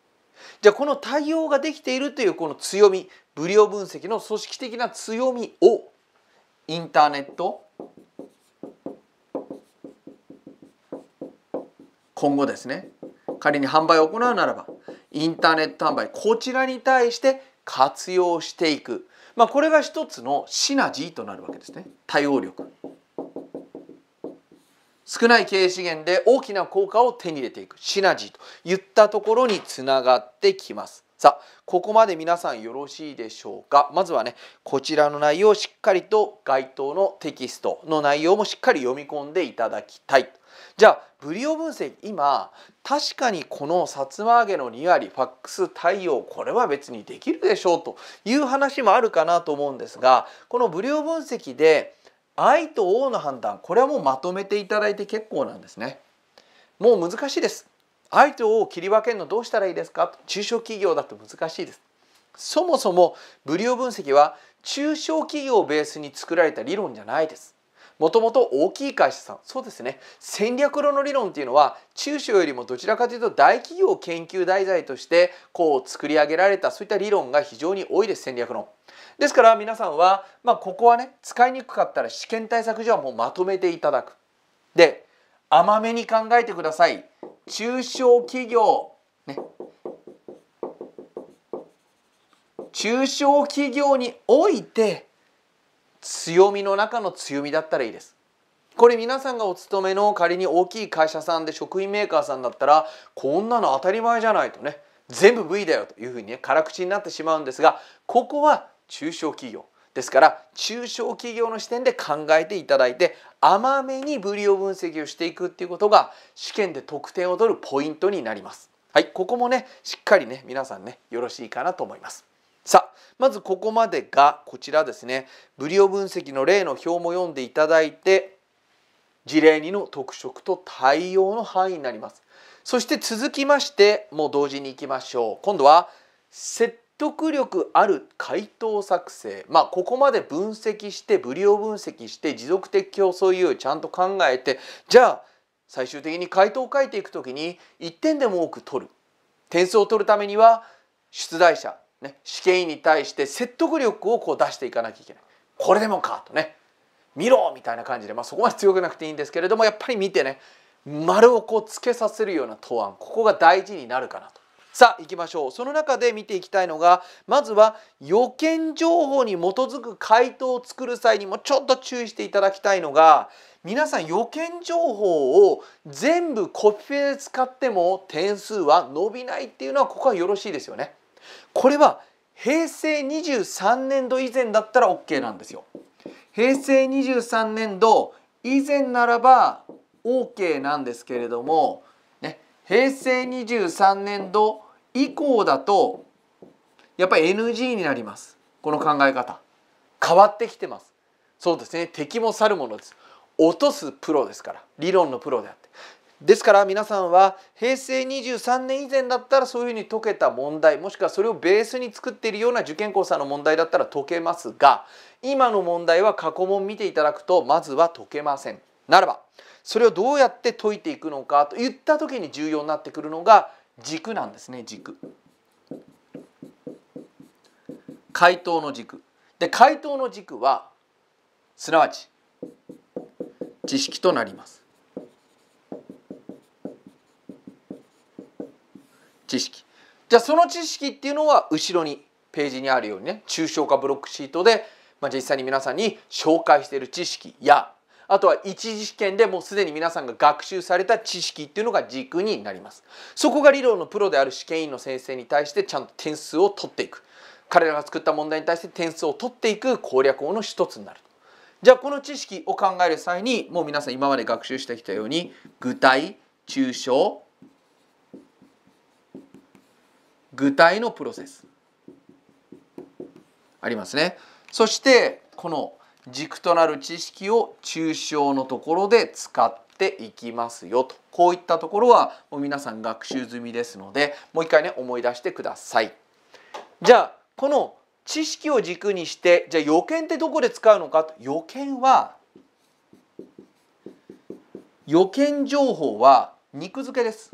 じゃあこの対応ができているというこの強みブリオ分析の組織的な強みをインターネット今後ですね仮に販売を行うならばインターネット販売こちらに対して活用していく、まあ、これが一つのシナジーとなるわけですね対応力。少ない経営資源で大きな効果を手に入れていくシナジーといったところにつながってきます。さあここまで皆さんよろしいでしょうかまずはねこちらの内容をしっかりと該当のテキストの内容もしっかり読み込んでいただきたいじゃあブリオ分析今確かにこのさつま揚げの2割ファックス対応これは別にできるでしょうという話もあるかなと思うんですがこのブリオ分析で愛と王の判断これはもうまとめていただいて結構なんですねもう難しいです愛と O を切り分けるのどうしたらいいですか中小企業だと難しいですそもそもブリオ分析は中小企業をベースに作られた理論じゃないですもともと大きい会社さんそうですね戦略論の理論っていうのは中小よりもどちらかというと大企業研究題材としてこう作り上げられたそういった理論が非常に多いです戦略論ですから皆さんは、まあ、ここはね使いにくかったら試験対策上はもうまとめていただく。で甘めに考えてください。中小企業、ね、中小企業において強みの中の強みだったらいいです。これ皆さんがお勤めの仮に大きい会社さんで食品メーカーさんだったらこんなの当たり前じゃないとね全部 V だよというふうにね辛口になってしまうんですがここは中小企業ですから中小企業の視点で考えていただいて甘めにブリオ分析をしていくっていうことが試験で得点を取るポイントになります。はい、ここもねしっかりね皆さんねよろしいかなと思います。さあまずここまでがこちらですねブリオ分析の例の表も読んでいただいて事例2の特色と対応の範囲になります。そして続きましてもう同時にいきましょう。今度は設得力ある回答作成まあここまで分析してブリ分析して持続的競争優位をちゃんと考えてじゃあ最終的に回答を書いていくときに1点でも多く取る点数を取るためには出題者、ね、試験員に対して説得力をこう出していかなきゃいけないこれでもかとね見ろみたいな感じで、まあ、そこまで強くなくていいんですけれどもやっぱり見てね丸をこうつけさせるような答案ここが大事になるかなと。さあ行きましょうその中で見ていきたいのがまずは予見情報に基づく回答を作る際にもちょっと注意していただきたいのが皆さん予見情報を全部コピペで使っても点数は伸びないっていうのはここはよろしいですよね。これは平成23年度以前だったら OK なんですよ。平成23年度以前ならば OK なんですけれども、ね、平成23年度以降だとやっぱり NG になりますこの考え方変わってきてますそうですね敵も去るものです落とすプロですから理論のプロであってですから皆さんは平成23年以前だったらそういうふうに解けた問題もしくはそれをベースに作っているような受験校さんの問題だったら解けますが今の問題は過去問見ていただくとまずは解けませんならばそれをどうやって解いていくのかといった時に重要になってくるのが軸なんですね軸回答の軸で回答の軸はすなわち知識となります知識じゃあその知識っていうのは後ろにページにあるようにね抽象化ブロックシートで、まあ、実際に皆さんに紹介している知識やあとは一次試験でもうすでに皆さんが学習された知識っていうのが軸になりますそこが理論のプロである試験員の先生に対してちゃんと点数を取っていく彼らが作った問題に対して点数を取っていく攻略法の一つになるじゃあこの知識を考える際にもう皆さん今まで学習してきたように具体抽象具体のプロセスありますねそしてこの軸となる知識を抽象のところで使っていきますよとこういったところはもう皆さん学習済みですのでもう一回ね思い出してください。じゃあこの知識を軸にしてじゃあ予見ってどこで使うのか予見は予見情報は肉付けです。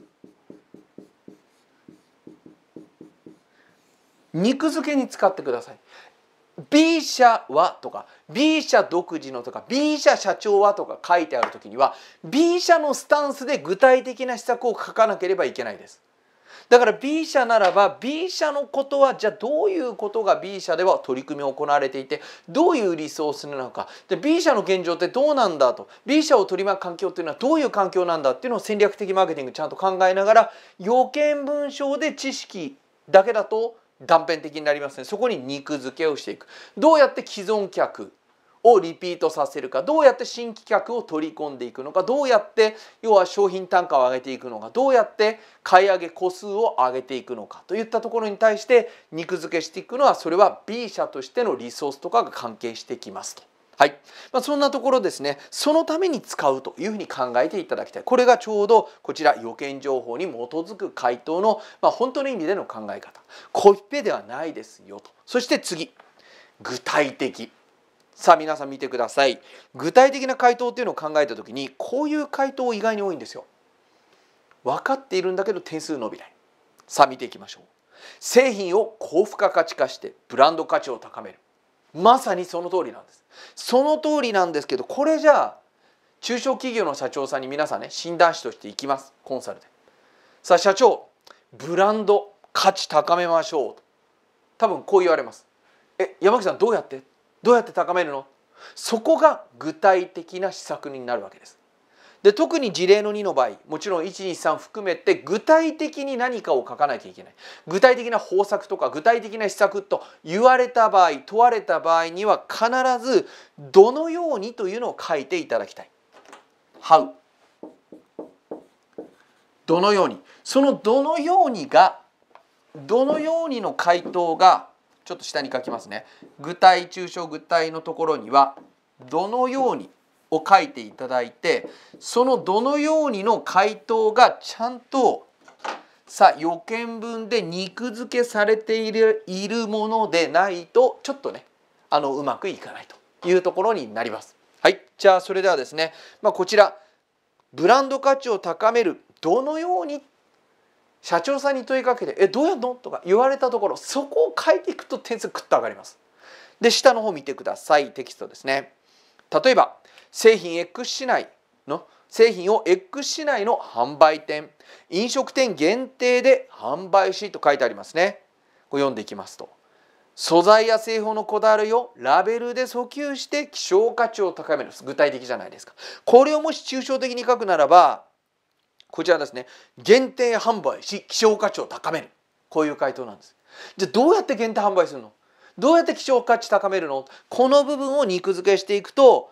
肉付けに使ってください B 社はとか B 社独自のとか B 社社長はとか書いてある時には B 社のスタンスで具体的な施策を書かなければいけないです。だから B 社ならば B 社のことはじゃあどういうことが B 社では取り組みを行われていてどういうリソースなのかで B 社の現状ってどうなんだと B 社を取り巻く環境っていうのはどういう環境なんだっていうのを戦略的マーケティングちゃんと考えながら要件文章で知識だけだと断片的になりますねそこに肉付けをしていくどうやって既存客をリピートさせるかどうやって新規客を取り込んでいくのかどうやって要は商品単価を上げていくのかどうやって買い上げ個数を上げていくのかといったところに対して肉付けしていくのはそれは B 社としてのリソースとかが関係してきますと。はい、まあ、そんなところですねそのために使うというふうに考えていただきたいこれがちょうどこちら予見情報に基づく回答の、まあ、本当の意味での考え方コピペではないですよとそして次具体的さあ皆さん見てください具体的な回答っていうのを考えた時にこういう回答意外に多いんですよ分かっているんだけど点数伸びないさあ見ていきましょう製品を高付加価値化してブランド価値を高めるまさにその通りなんですその通りなんですけどこれじゃあ中小企業の社長さんに皆さんね診断士として行きますコンサルでさあ社長ブランド価値高めましょう多分こう言われますえ山木さんどうやってどうやって高めるのそこが具体的な施策になるわけですで特に事例の2の場合もちろん123含めて具体的に何かを書かなきゃいけない具体的な方策とか具体的な施策と言われた場合問われた場合には必ずどのようにというのを書いていただきたい。How どのようにそのどのようにがどのようにの回答がちょっと下に書きますね具体抽象具体のところにはどのようにを書いていただいてそのどのようにの回答がちゃんとさあ予見文で肉付けされているいるものでないとちょっとねあのうまくいかないというところになります。はい、じゃあそれではですね、まあ、こちらブランド価値を高めるどのように社長さんに問いかけて「えどうやんの?」とか言われたところそこを書いていくと点数クッと上がります。で下の方見てくださいテキストですね。例えば製品 X 市内の製品を X 市内の販売店飲食店限定で販売しと書いてありますねこ読んでいきますと素材や製法のこだわりをラベルで訴求して希少価値を高める具体的じゃないですかこれをもし抽象的に書くならばこちらですね限定販売し希少価値を高めるこういう回答なんですじゃあどうやって限定販売するのどうやって希少価値高めるのこの部分を肉付けしていくと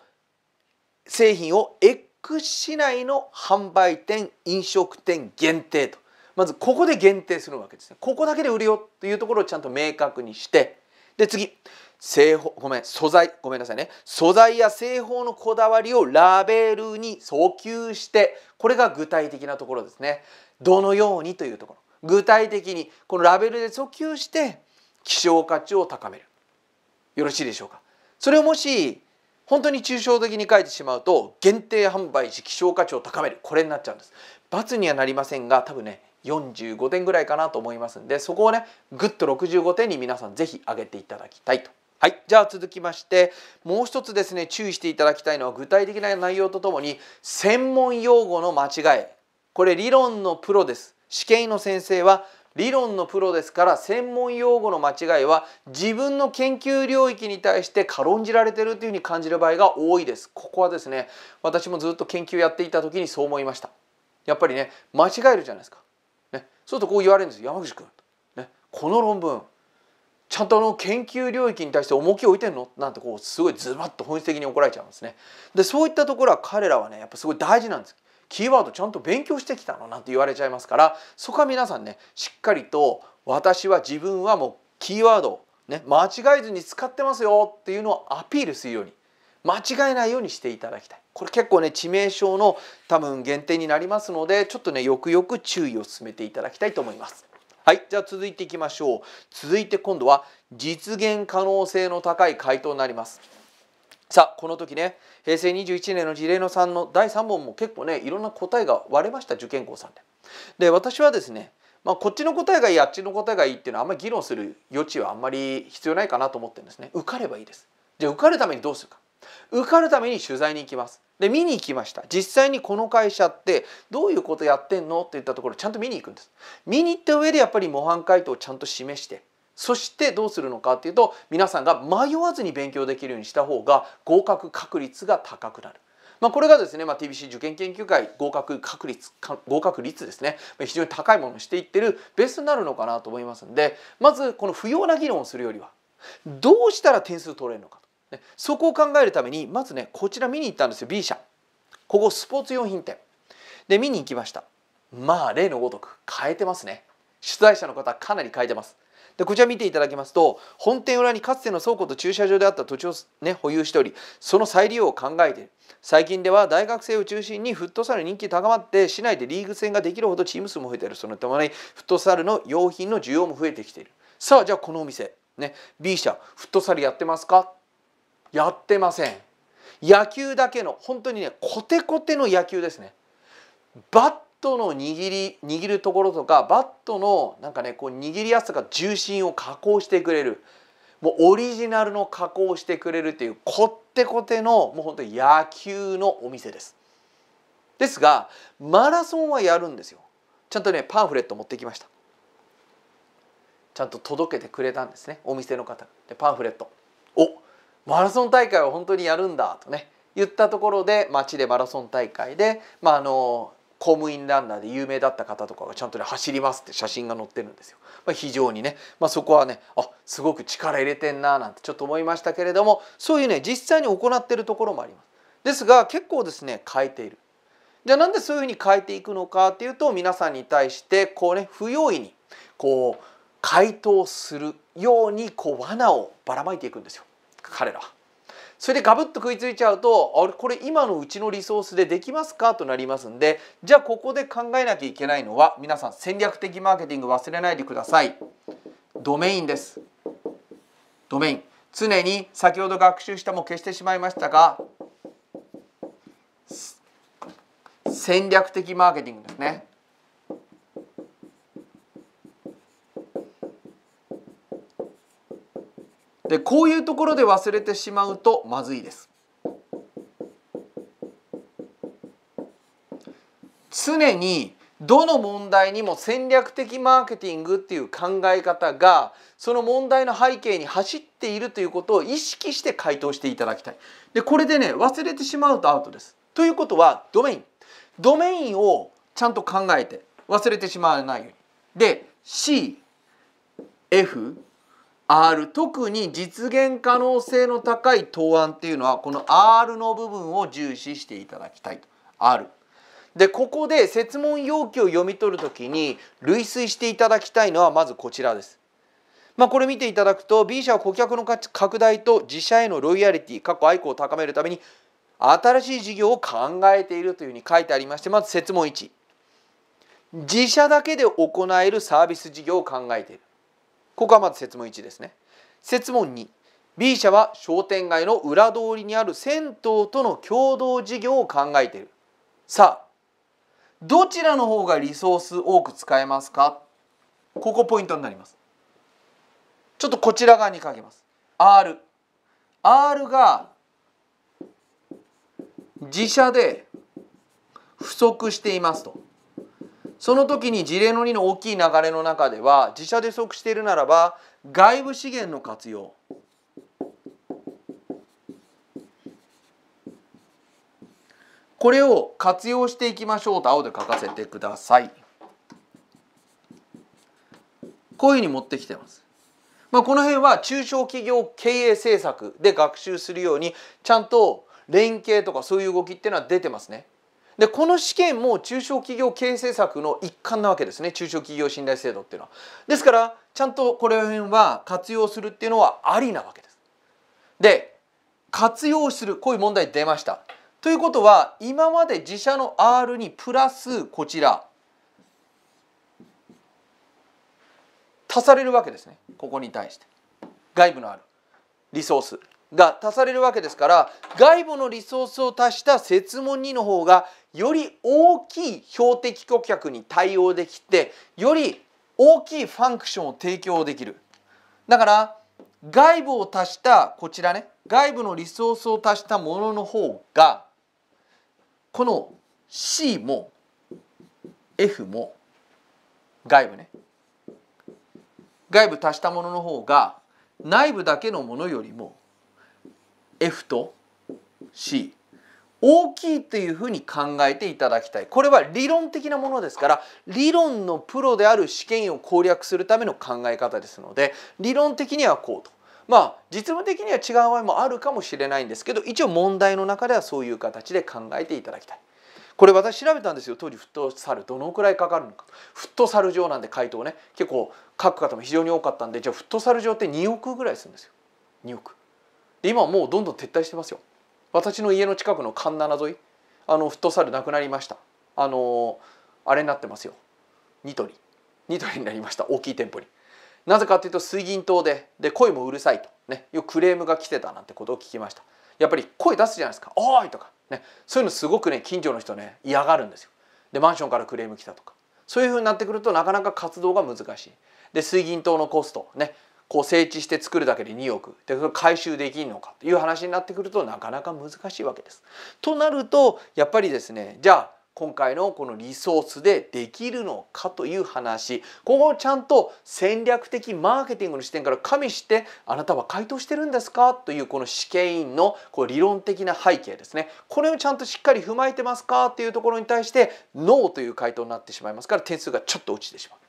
製品を X 市内の販売店飲食店限定とまずここで限定するわけですねここだけで売るよというところをちゃんと明確にしてで次製法ごめん素材ごめんなさいね素材や製法のこだわりをラベルに訴求してこれが具体的なところですねどのようにというところ具体的にこのラベルで訴求して希少価値を高めるよろしいでしょうかそれをもし本当に抽象的に書いてしまうと限定販売時希少価値を高めるこれになっちゃうんです罰にはなりませんが多分ね45点ぐらいかなと思いますんでそこをねぐっと65点に皆さん是非上げていただきたいと。はい、じゃあ続きましてもう一つですね注意していただきたいのは具体的な内容とともに専門用語の間違いこれ理論のプロです試験の先生は理論のプロですから専門用語の間違いは自分の研究領域に対して軽んじられてるというふうに感じる場合が多いですここはですね私もずっと研究やっていた時にそう思いましたやっぱりね間違えるじゃないですか、ね、そうするとこう言われるんです山口君、ね、この論文ちゃんとあの研究領域に対して重きを置いてんのなんてこうすごいズバッと本質的に怒られちゃうんですねでそういったところは彼らはねやっぱすごい大事なんですキーワードちゃんと勉強してきたのなんて言われちゃいますからそこは皆さんねしっかりと私は自分はもうキーワードをね間違えずに使ってますよっていうのをアピールするように間違えないようにしていただきたいこれ結構ね致命傷の多分限定になりますのでちょっとねよくよく注意を進めていただきたいと思います。はいじゃあ続いていきましょう続いて今度は実現可能性の高い回答になります。さあこの時ね平成21年の事例の3の第3問も結構ねいろんな答えが割れました受験校さんで。で私はですねまあ、こっちの答えがいいあっちの答えがいいっていうのはあんまり議論する余地はあんまり必要ないかなと思ってるんですね受かればいいですじゃあ受かるためにどうするか受かるために取材に行きますで見に行きました実際にこの会社ってどういうことやってんのっていったところちゃんと見に行くんです見に行った上でやっぱり模範解答をちゃんと示してそしてどうするのかっていうと皆さんが迷わずに勉強できるようにした方が合格確率が高くなる。まあ、これがですね、まあ、TBC 受験研究会合格確率合格率ですね非常に高いものをしていってるベースになるのかなと思いますんでまずこの不要な議論をするよりはどうしたら点数取れるのかと、ね、そこを考えるためにまずねこちら見に行ったんですよ B 社ここスポーツ用品店で見に行きましたまあ例のごとく変えてますね主題者の方かなり変えてますでこちら見ていただきますと本店裏にかつての倉庫と駐車場であった土地を、ね、保有しておりその再利用を考えている最近では大学生を中心にフットサル人気高まって市内でリーグ戦ができるほどチーム数も増えているそのためにフットサルの用品の需要も増えてきているさあじゃあこのお店、ね、B 社フットサルやってますかやってません野球だけの本当にねコテコテの野球ですねバットの握り握るところとかバットのなんかねこう握りやすさが重心を加工してくれるもうオリジナルの加工をしてくれるっていうこってこてのもう本当野球のお店ですですがマラソンはやるんですよちゃんとねパンフレット持ってきましたちゃんと届けてくれたんですねお店の方でパンフレットおマラソン大会は本当にやるんだとね言ったところで街でマラソン大会で、まあ、あの公務員ランナーで有名だった方とかがちゃんとね走りますって写真が載ってるんですよ。まあ、非常にね、まあ、そこはねあすごく力入れてんななんてちょっと思いましたけれどもそういうね実際に行ってるところもあります。ですが結構ですね変えている。じゃあなんでそういうふうに変えていくのかっていうと皆さんに対してこうね不用意にこう回答するようにこう罠をばらまいていくんですよ彼らは。それでガブッと食いついちゃうとあれこれ今のうちのリソースでできますかとなりますんでじゃあここで考えなきゃいけないのは皆さん戦略的マーケティング忘れないでくださいドメインですドメイン常に先ほど学習したも消してしまいましたが戦略的マーケティングですねでこういうところで忘れてしまうとまずいです。常にどの問題にも戦略的マーケティングっていう考え方がその問題の背景に走っているということを意識して回答していただきたい。でこれでね忘れてしまうとアウトです。ということはドメインドメインをちゃんと考えて忘れてしまわないように。で CFG R 特に実現可能性の高い答案っていうのはこの R の部分を重視していただきたいと R。でここで設問要求を読み取る時に類推していただきたいのはまずこちらです。まあ、これ見ていただくと B 社は顧客の価値拡大と自社へのロイヤリティ過去愛好を高めるために新しい事業を考えているというふうに書いてありましてまず設問1自社だけで行えるサービス事業を考えているここはまず設問1ですね設問 2B 社は商店街の裏通りにある銭湯との共同事業を考えているさあどちらの方がリソース多く使えますかここポイントになりますちょっとこちら側にかけます R R が自社で不足していますとその時に事例の2の大きい流れの中では自社で即しているならば外部資源の活用これを活用していきましょうと青で書かせてください。こういうふうに持ってきてます。まあ、この辺は中小企業経営政策で学習するようにちゃんと連携とかそういう動きっていうのは出てますね。でこの試験も中小企業経営政策の一環なわけですね中小企業信頼制度っていうのは。ですからちゃんとこれ辺は活用するっていうのはありなわけです。で活用するこういう問題出ました。ということは今まで自社の R にプラスこちら足されるわけですねここに対して外部のあるリソースが足されるわけですから外部のリソースを足した設問2の方がより大きい標的顧客に対応できてより大きいファンクションを提供できるだから外部を足したこちらね外部のリソースを足したものの方がこの C も F も外部ね外部足したものの方が内部だけのものよりも F と C 大きいというふうに考えていただきたいこれは理論的なものですから理論のプロである試験を攻略するための考え方ですので理論的にはこうとまあ実務的には違う場合もあるかもしれないんですけど一応問題の中ではそういう形で考えていただきたい。これ私調べたんですよ当時フットサルどのくらいかかるのかフットサル場なんで回答ね結構書く方も非常に多かったんでじゃあフットサル場って2億ぐらいするんですよ2億で今はもうどんどん撤退してますよ私の家の近くの環七沿いあのフットサルなくなりましたあのあれになってますよニトリニトリになりました大きい店舗になぜかというと水銀灯でで声もうるさいとねよくクレームが来てたなんてことを聞きましたやっぱり声出すじゃないですか「おい!」とかねそういうのすごくね近所の人ね嫌がるんですよでマンションからクレーム来たとかそういうふうになってくるとなかなか活動が難しいで水銀灯のコストねこう整地して作るだけで2億でれ回収できんのかという話になってくるとなかなか難しいわけです。となるとやっぱりですねじゃあ今回のこのリソースでできるのかという話ここをちゃんと戦略的マーケティングの視点から加味してあなたは回答してるんですかというこの試験員のこう理論的な背景ですねこれをちゃんとしっかり踏まえてますかというところに対してノーという回答になってしまいますから点数がちょっと落ちてしまう。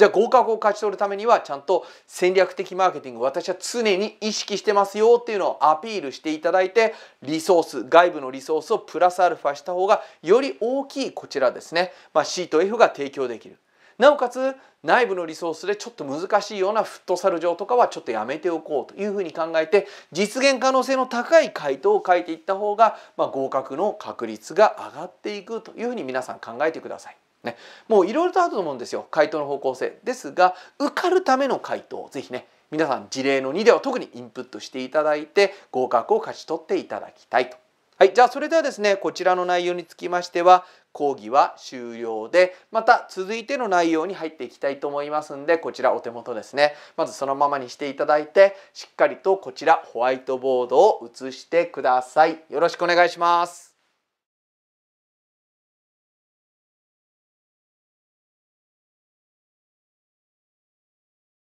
じゃあ合格を勝ち取るためにはちゃんと戦略的マーケティング私は常に意識してますよっていうのをアピールしていただいてリソース外部のリソースをプラスアルファした方がより大きいこちらですね、まあ、C と F が提供できる。なおかつ内部のリソースでちょっと難しいようなフットサル場とかはちょっとやめておこうというふうに考えて実現可能性の高い回答を書いていった方が、まあ、合格の確率が上がっていくというふうに皆さん考えてください。ね、もういろいろとあると思うんですよ回答の方向性ですが受かるための回答ぜひね皆さん事例の2では特にインプットしていただいて合格を勝ち取っていただきたいと。はい、じゃあそれではですねこちらの内容につきましては講義は終了でまた続いての内容に入っていきたいと思いますんでこちらお手元ですねまずそのままにしていただいてしっかりとこちらホワイトボードを写してくださいよろしくお願いします